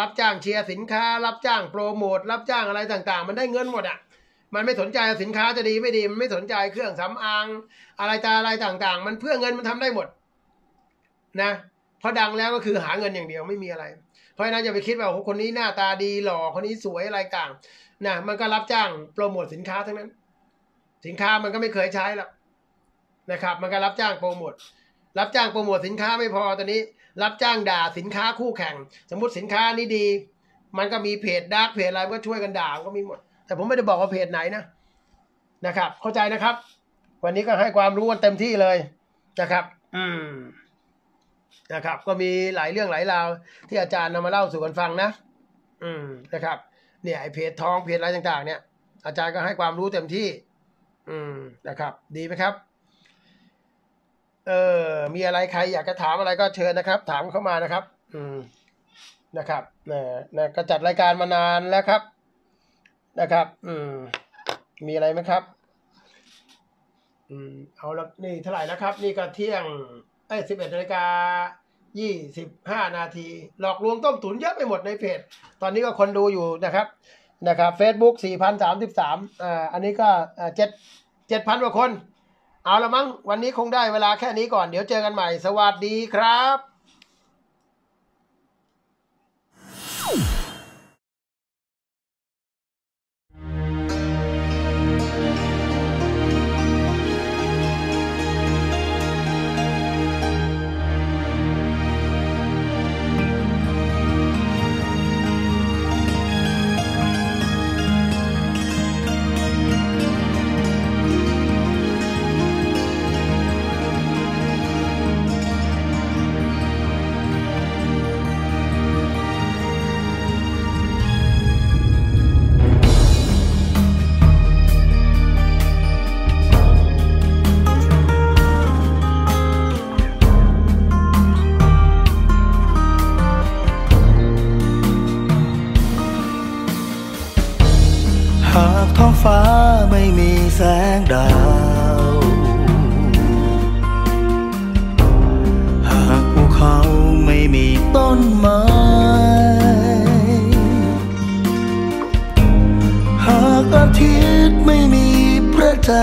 รับจ้างเชียร์สินค้า รับจ้างโปรโมทรับจ้างอะไรต่าง ๆ มันได้เงินหมดอ่ะมันไม่สนใจสินค้าจะดีไม่ดีมันไม่สนใจ เครื่องสำอาง อะไรตาอะไรต่างๆ มันเพื่อเงินมันทำได้หมดนะ พอดังแล้วก็คือหาเงินอย่างเดียวไม่มีอะไร เพราะฉะนั้นอย่าไปคิดว่าคนนี้หน้าตาดีหล่อคนนี้สวยอะไรต่างนะมันก็รับจ้างโปรโมทสินค้าทั้งนั้น สินค้ามันก็ไม่เคยใช้หรอกนะครับ มันก็รับจ้างโปรโมทรับจ้างโปรโมทสินค้าไม่พอตอนนี้รับจ้างด่าสินค้าคู่แข่ง สมมติสินค้านี้ดี มันก็มีเพจดาร์กเพจอะไรก็ช่วยกันด่าก็มีหมด แต่ผมไม่ได้บอกว่าเพจไหนนะนะครับ เข้าใจนะครับ วันนี้ก็ให้ความรู้กันเต็มที่เลยนะครับ อืมนะครับ ก็มีหลายเรื่องหลายราวที่อาจารย์นำมาเล่าสู่กันฟังนะ อืม นะครับ เนี่ยไอเพจทอง เพจอะไรต่าง ๆ เนี่ย อาจารย์ก็ให้ความรู้เต็มที่ อืม นะครับ ดีไหมครับ เออมีอะไรใครอยากจะถามอะไรก็เชิญนะครับถามเข้ามานะครับ อืมนะครับเนี่ยนะก็จัดรายการมานานแล้วครับ นะครับ อืม มีอะไรไหมครับ อืม เอาละนี่เท่าไหร่นะครับ นี่ก็เที่ยงไอ้สิบเอ็ดนาฬิกายี่สิบห้านาที หลอกลวงต้มตุ๋นเยอะไปหมดในเพจ ตอนนี้ก็คนดูอยู่นะครับนะครับเฟซบุ๊กสี่พันสามสิบสามอ่าอันนี้ก็เจ็ดเจ็ดพันกว่าคนเอาละมั้งวันนี้คงได้เวลาแค่นี้ก่อนเดี๋ยวเจอกันใหม่ สวัสดีครับ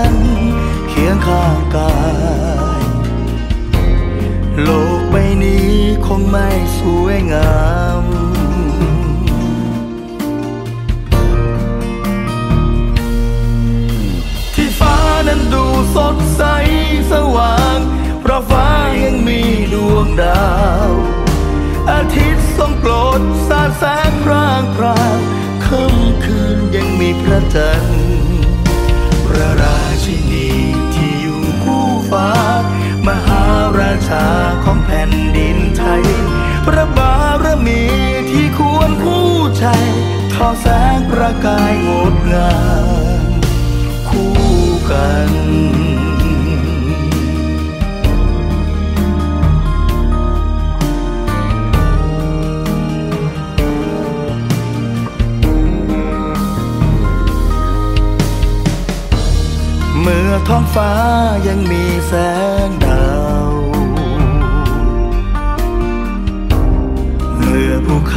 ันเคียงข้างกาย โลกใบนี้คงไม่สวยงาม ที่ฟ้านั้นดูสดใสสว่าง เพราะฟ้ายังมีดวงดาว อาทิตย์ทรงโปรดสาดแสงพรางพรางค่ำคืนยังมีพระจันทร์ราชาของแผ่นดินไทย พระบารมีที่ควรคู่ใจทอแสงประกายงดงามคู่กัน เมื่อท้องฟ้ายังมีแสงดาว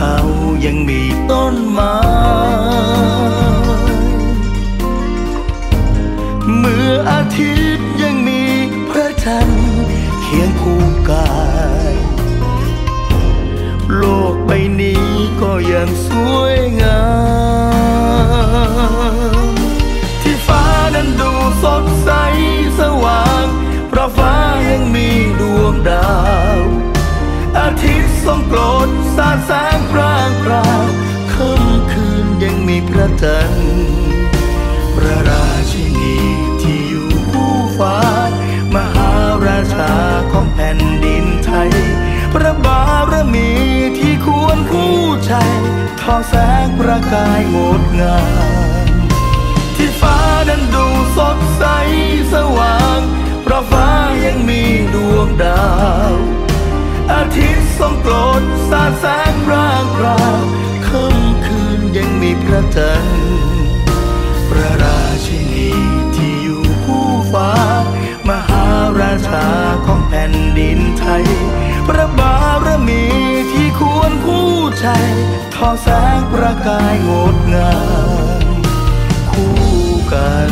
เขายังมีต้นไม้ เมื่ออาทิตย์ยังมีพระจันทร์เคียงคู่กาย โลกใบนี้ก็ยังสวยงาม ที่ฟ้านั้นดูสดใสสว่าง เพราะฟ้ายังมีดวงดาวอาทิตย์ทรงโกรธสาดแสงพรางพรางค่ำคืนยังมีพระจันทร์พระราชินีที่อยู่คู่ฟ้า มหาราชาของแผ่นดินไทย พระบารมีที่ควรคู่ใจ ทอแสงประกายงดงาม ที่ฟ้านั้นดูสดใสสว่างเพราะฟ้ายังมีดวงดาวอาทิตย์ทรงโปรดสาดแสงร่างราค่ำคืนยังมีพระจันทร์พระราชินีที่อยู่คู่ฟ้า มหาราชาของแผ่นดินไทยพระบารมีที่ควรผู้ใจทอแสงประกายงดงามคู่กัน